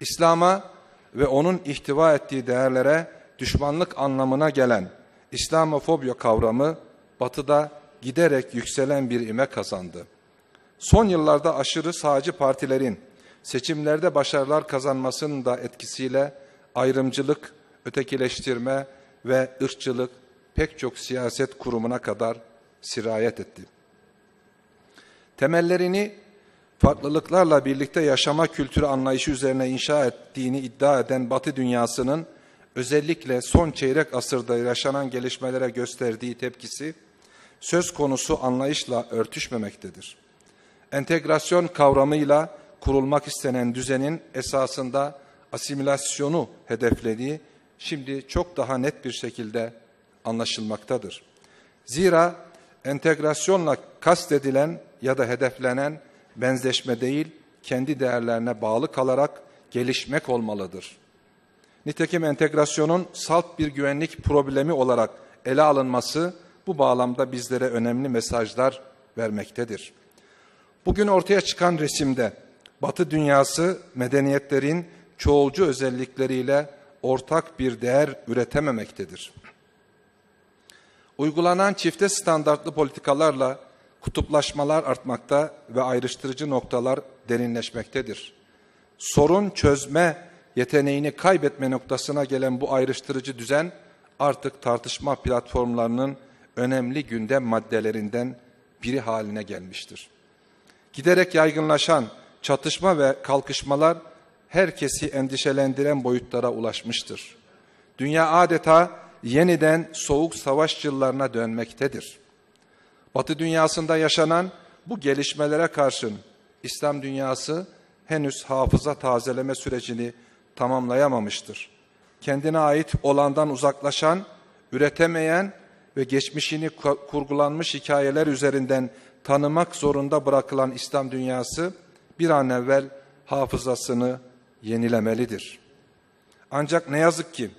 İslam'a ve onun ihtiva ettiği değerlere düşmanlık anlamına gelen İslamofobya kavramı batıda giderek yükselen bir ime kazandı. Son yıllarda aşırı sağcı partilerin seçimlerde başarılar kazanmasının da etkisiyle ayrımcılık ötekileştirme ve ırkçılık pek çok siyaset kurumuna kadar sirayet etti. Temellerini farklılıklarla birlikte yaşama kültürü anlayışı üzerine inşa ettiğini iddia eden Batı dünyasının özellikle son çeyrek asırda yaşanan gelişmelere gösterdiği tepkisi söz konusu anlayışla örtüşmemektedir. Entegrasyon kavramıyla kurulmak istenen düzenin esasında asimilasyonu hedeflediği şimdi çok daha net bir şekilde anlaşılmaktadır. Zira entegrasyonla kastedilen ya da hedeflenen benzeşme değil, kendi değerlerine bağlı kalarak gelişmek olmalıdır. Nitekim entegrasyonun salt bir güvenlik problemi olarak ele alınması bu bağlamda bizlere önemli mesajlar vermektedir. Bugün ortaya çıkan resimde Batı dünyası medeniyetlerin çoğulcu özellikleriyle ortak bir değer üretememektedir. Uygulanan çifte standartlı politikalarla kutuplaşmalar artmakta ve ayrıştırıcı noktalar derinleşmektedir. Sorun çözme yeteneğini kaybetme noktasına gelen bu ayrıştırıcı düzen artık tartışma platformlarının önemli gündem maddelerinden biri haline gelmiştir. Giderek yaygınlaşan çatışma ve kalkışmalar herkesi endişelendiren boyutlara ulaşmıştır. Dünya adeta yeniden soğuk savaş yıllarına dönmektedir. Batı dünyasında yaşanan bu gelişmelere karşın İslam dünyası henüz hafıza tazeleme sürecini tamamlayamamıştır. Kendine ait olandan uzaklaşan, üretemeyen ve geçmişini kurgulanmış hikayeler üzerinden tanımak zorunda bırakılan İslam dünyası bir an evvel hafızasını yenilemelidir. Ancak ne yazık ki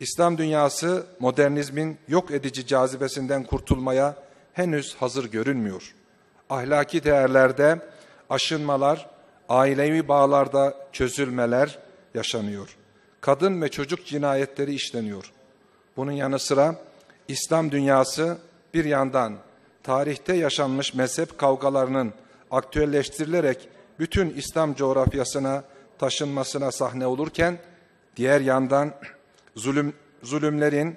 İslam dünyası modernizmin yok edici cazibesinden kurtulmaya henüz hazır görünmüyor. Ahlaki değerlerde aşınmalar, ailevi bağlarda çözülmeler yaşanıyor. Kadın ve çocuk cinayetleri işleniyor. Bunun yanı sıra İslam dünyası bir yandan tarihte yaşanmış mezhep kavgalarının aktüelleştirilerek bütün İslam coğrafyasına taşınmasına sahne olurken diğer yandan zulüm, zulümlerin,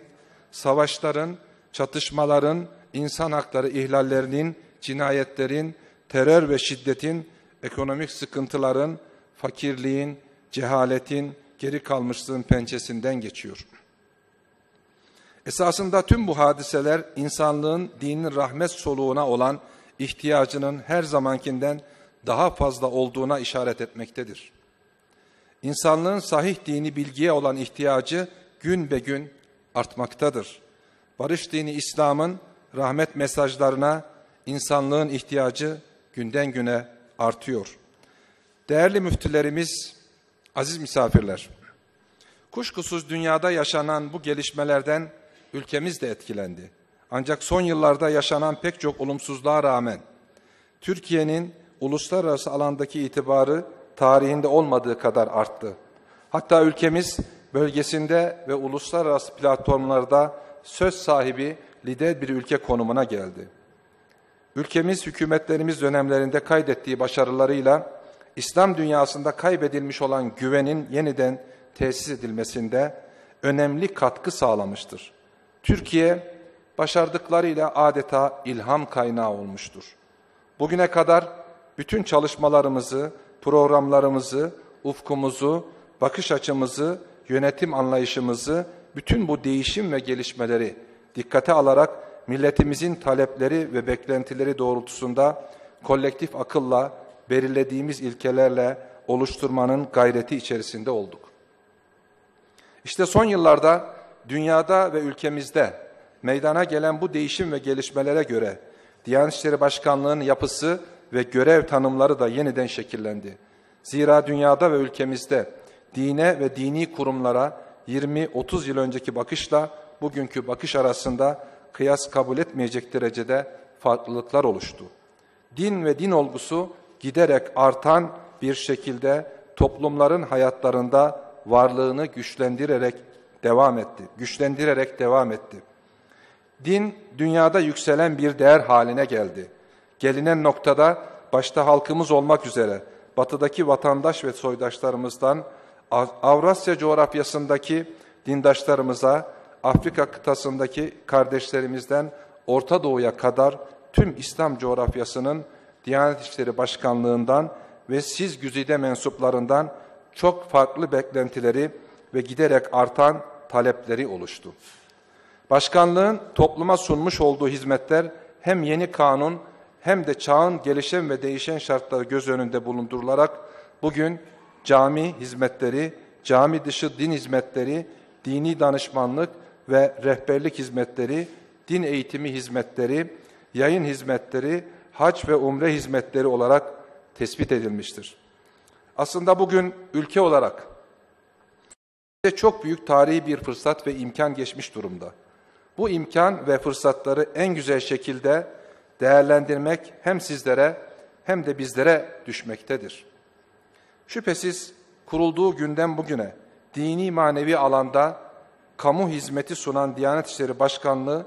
savaşların, çatışmaların, insan hakları ihlallerinin, cinayetlerin, terör ve şiddetin, ekonomik sıkıntıların, fakirliğin, cehaletin, geri kalmışlığın pençesinden geçiyor. Esasında tüm bu hadiseler insanlığın dinin rahmet soluğuna olan ihtiyacının her zamankinden daha fazla olduğuna işaret etmektedir. İnsanlığın sahih dini bilgiye olan ihtiyacı gün be gün artmaktadır. Barış dini İslam'ın rahmet mesajlarına insanlığın ihtiyacı günden güne artıyor. Değerli müftülerimiz, aziz misafirler, kuşkusuz dünyada yaşanan bu gelişmelerden ülkemiz de etkilendi. Ancak son yıllarda yaşanan pek çok olumsuzluğa rağmen Türkiye'nin uluslararası alandaki itibarı tarihinde olmadığı kadar arttı. Hatta ülkemiz bölgesinde ve uluslararası platformlarda söz sahibi lider bir ülke konumuna geldi. Ülkemiz hükümetlerimiz dönemlerinde kaydettiği başarılarıyla İslam dünyasında kaybedilmiş olan güvenin yeniden tesis edilmesinde önemli katkı sağlamıştır. Türkiye başardıklarıyla adeta ilham kaynağı olmuştur. Bugüne kadar bütün çalışmalarımızı programlarımızı, ufkumuzu, bakış açımızı, yönetim anlayışımızı, bütün bu değişim ve gelişmeleri dikkate alarak milletimizin talepleri ve beklentileri doğrultusunda kolektif akılla, belirlediğimiz ilkelerle oluşturmanın gayreti içerisinde olduk. İşte son yıllarda dünyada ve ülkemizde meydana gelen bu değişim ve gelişmelere göre Diyanet İşleri Başkanlığı'nın yapısı ve görev tanımları da yeniden şekillendi. Zira dünyada ve ülkemizde dine ve dini kurumlara 20-30 yıl önceki bakışla bugünkü bakış arasında kıyas kabul etmeyecek derecede farklılıklar oluştu. Din ve din olgusu giderek artan bir şekilde toplumların hayatlarında varlığını güçlendirerek devam etti. Güçlendirerek devam etti. Din dünyada yükselen bir değer haline geldi. Gelinen noktada başta halkımız olmak üzere batıdaki vatandaş ve soydaşlarımızdan Avrasya coğrafyasındaki dindaşlarımıza, Afrika kıtasındaki kardeşlerimizden Orta Doğu'ya kadar tüm İslam coğrafyasının Diyanet İşleri Başkanlığı'ndan ve siz güzide mensuplarından çok farklı beklentileri ve giderek artan talepleri oluştu. Başkanlığın topluma sunmuş olduğu hizmetler hem yeni kanun hem de çağın gelişen ve değişen şartları göz önünde bulundurularak bugün cami hizmetleri, cami dışı din hizmetleri, dini danışmanlık ve rehberlik hizmetleri, din eğitimi hizmetleri, yayın hizmetleri, hac ve umre hizmetleri olarak tespit edilmiştir. Aslında bugün ülke olarak çok büyük tarihi bir fırsat ve imkan geçmiş durumda. Bu imkan ve fırsatları en güzel şekilde değerlendirmek hem sizlere hem de bizlere düşmektedir. Şüphesiz kurulduğu günden bugüne dini manevi alanda kamu hizmeti sunan Diyanet İşleri Başkanlığı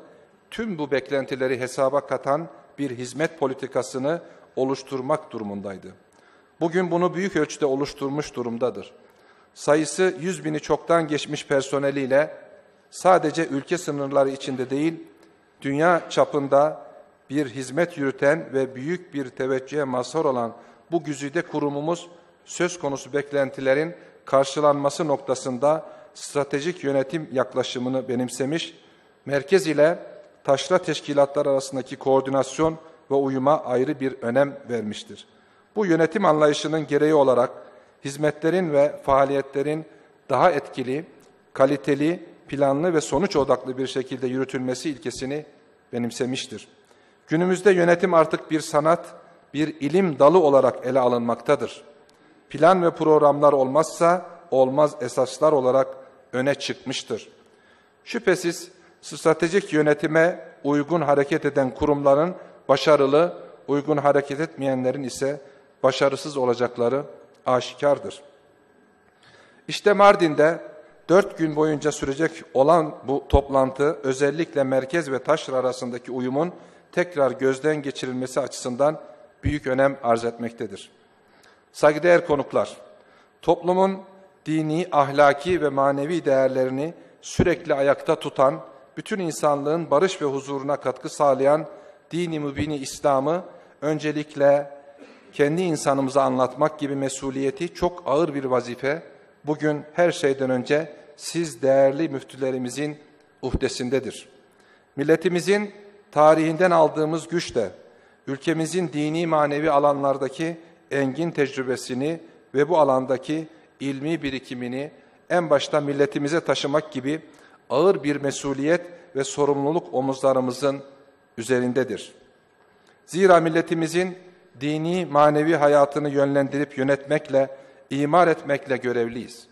tüm bu beklentileri hesaba katan bir hizmet politikasını oluşturmak durumundaydı. Bugün bunu büyük ölçüde oluşturmuş durumdadır. Sayısı 100 bini çoktan geçmiş personeliyle sadece ülke sınırları içinde değil, dünya çapında bir hizmet yürüten ve büyük bir teveccühe mazhar olan bu güzide kurumumuz söz konusu beklentilerin karşılanması noktasında stratejik yönetim yaklaşımını benimsemiş, merkez ile taşra teşkilatlar arasındaki koordinasyon ve uyuma ayrı bir önem vermiştir. Bu yönetim anlayışının gereği olarak hizmetlerin ve faaliyetlerin daha etkili, kaliteli, planlı ve sonuç odaklı bir şekilde yürütülmesi ilkesini benimsemiştir. Günümüzde yönetim artık bir sanat, bir ilim dalı olarak ele alınmaktadır. Plan ve programlar olmazsa olmaz esaslar olarak öne çıkmıştır. Şüphesiz stratejik yönetime uygun hareket eden kurumların başarılı, uygun hareket etmeyenlerin ise başarısız olacakları aşikardır. İşte Mardin'de dört gün boyunca sürecek olan bu toplantı özellikle merkez ve taşra arasındaki uyumun tekrar gözden geçirilmesi açısından büyük önem arz etmektedir. Saygıdeğer konuklar, toplumun dini, ahlaki ve manevi değerlerini sürekli ayakta tutan, bütün insanlığın barış ve huzuruna katkı sağlayan dini mübini İslam'ı öncelikle kendi insanımıza anlatmak gibi mesuliyeti çok ağır bir vazife. Bugün her şeyden önce siz değerli müftülerimizin uhdesindedir. Milletimizin tarihinden aldığımız güçle ülkemizin dini manevi alanlardaki engin tecrübesini ve bu alandaki ilmi birikimini en başta milletimize taşımak gibi ağır bir mesuliyet ve sorumluluk omuzlarımızın üzerindedir. Zira milletimizin dini, manevi hayatını yönlendirip yönetmekle, imar etmekle görevliyiz.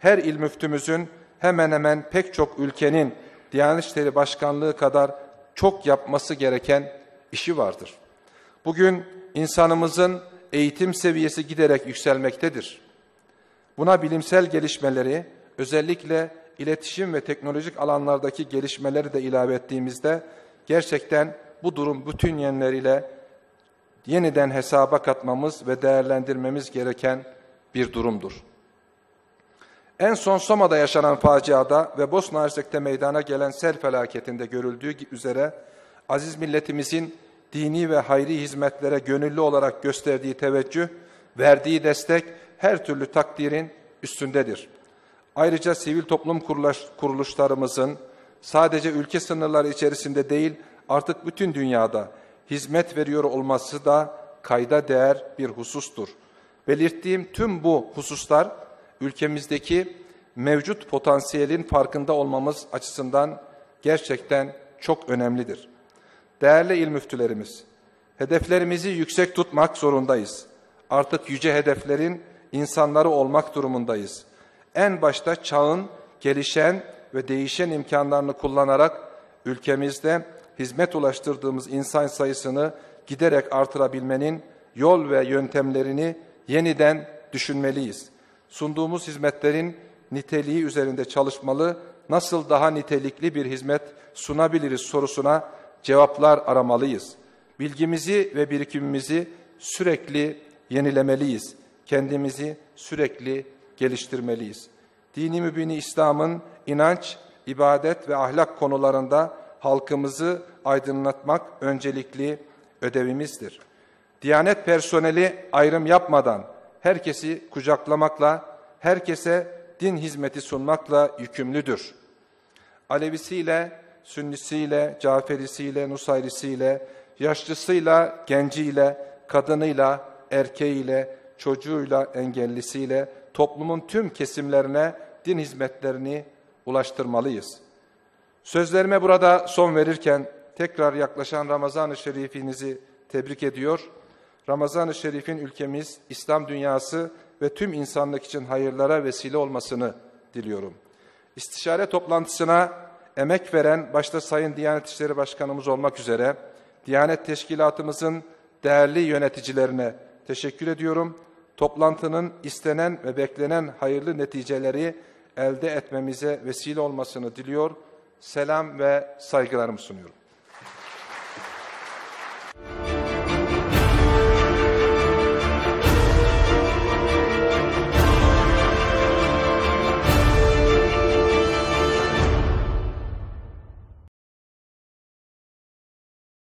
Her il müftümüzün hemen hemen pek çok ülkenin Diyanet İşleri Başkanlığı kadar çok yapması gereken işi vardır. Bugün insanımızın eğitim seviyesi giderek yükselmektedir. Buna bilimsel gelişmeleri, özellikle iletişim ve teknolojik alanlardaki gelişmeleri de ilave ettiğimizde gerçekten bu durum bütün yönleriyle yeniden hesaba katmamız ve değerlendirmemiz gereken bir durumdur. En son Soma'da yaşanan faciada ve Bosna Hersek'te meydana gelen sel felaketinde görüldüğü üzere aziz milletimizin dini ve hayri hizmetlere gönüllü olarak gösterdiği teveccüh, verdiği destek her türlü takdirin üstündedir. Ayrıca sivil toplum kuruluşlarımızın sadece ülke sınırları içerisinde değil artık bütün dünyada hizmet veriyor olması da kayda değer bir husustur. Belirttiğim tüm bu hususlar ülkemizdeki mevcut potansiyelin farkında olmamız açısından gerçekten çok önemlidir. Değerli il müftülerimiz, hedeflerimizi yüksek tutmak zorundayız. Artık yüce hedeflerin insanları olmak durumundayız. En başta çağın gelişen ve değişen imkanlarını kullanarak ülkemizde hizmet ulaştırdığımız insan sayısını giderek artırabilmenin yol ve yöntemlerini yeniden düşünmeliyiz sunduğumuz hizmetlerin niteliği üzerinde çalışmalı, nasıl daha nitelikli bir hizmet sunabiliriz sorusuna cevaplar aramalıyız. Bilgimizi ve birikimimizi sürekli yenilemeliyiz. Kendimizi sürekli geliştirmeliyiz. Dini mübini İslam'ın inanç, ibadet ve ahlak konularında halkımızı aydınlatmak öncelikli ödevimizdir. Diyanet personeli ayrım yapmadan herkesi kucaklamakla, herkese din hizmeti sunmakla yükümlüdür. Alevisiyle, Sünnisiyle, Caferisiyle, Nusayrisiyle, yaşlısıyla, genciyle, kadınıyla, erkeğiyle, çocuğuyla, engellisiyle toplumun tüm kesimlerine din hizmetlerini ulaştırmalıyız. Sözlerime burada son verirken tekrar yaklaşan Ramazan-ı Şerifinizi tebrik ediyor Ramazan-ı Şerif'in ülkemiz, İslam dünyası ve tüm insanlık için hayırlara vesile olmasını diliyorum. İstişare toplantısına emek veren başta Sayın Diyanet İşleri Başkanımız olmak üzere Diyanet Teşkilatımızın değerli yöneticilerine teşekkür ediyorum. Toplantının istenen ve beklenen hayırlı neticeleri elde etmemize vesile olmasını diliyor. Selam ve saygılarımı sunuyorum.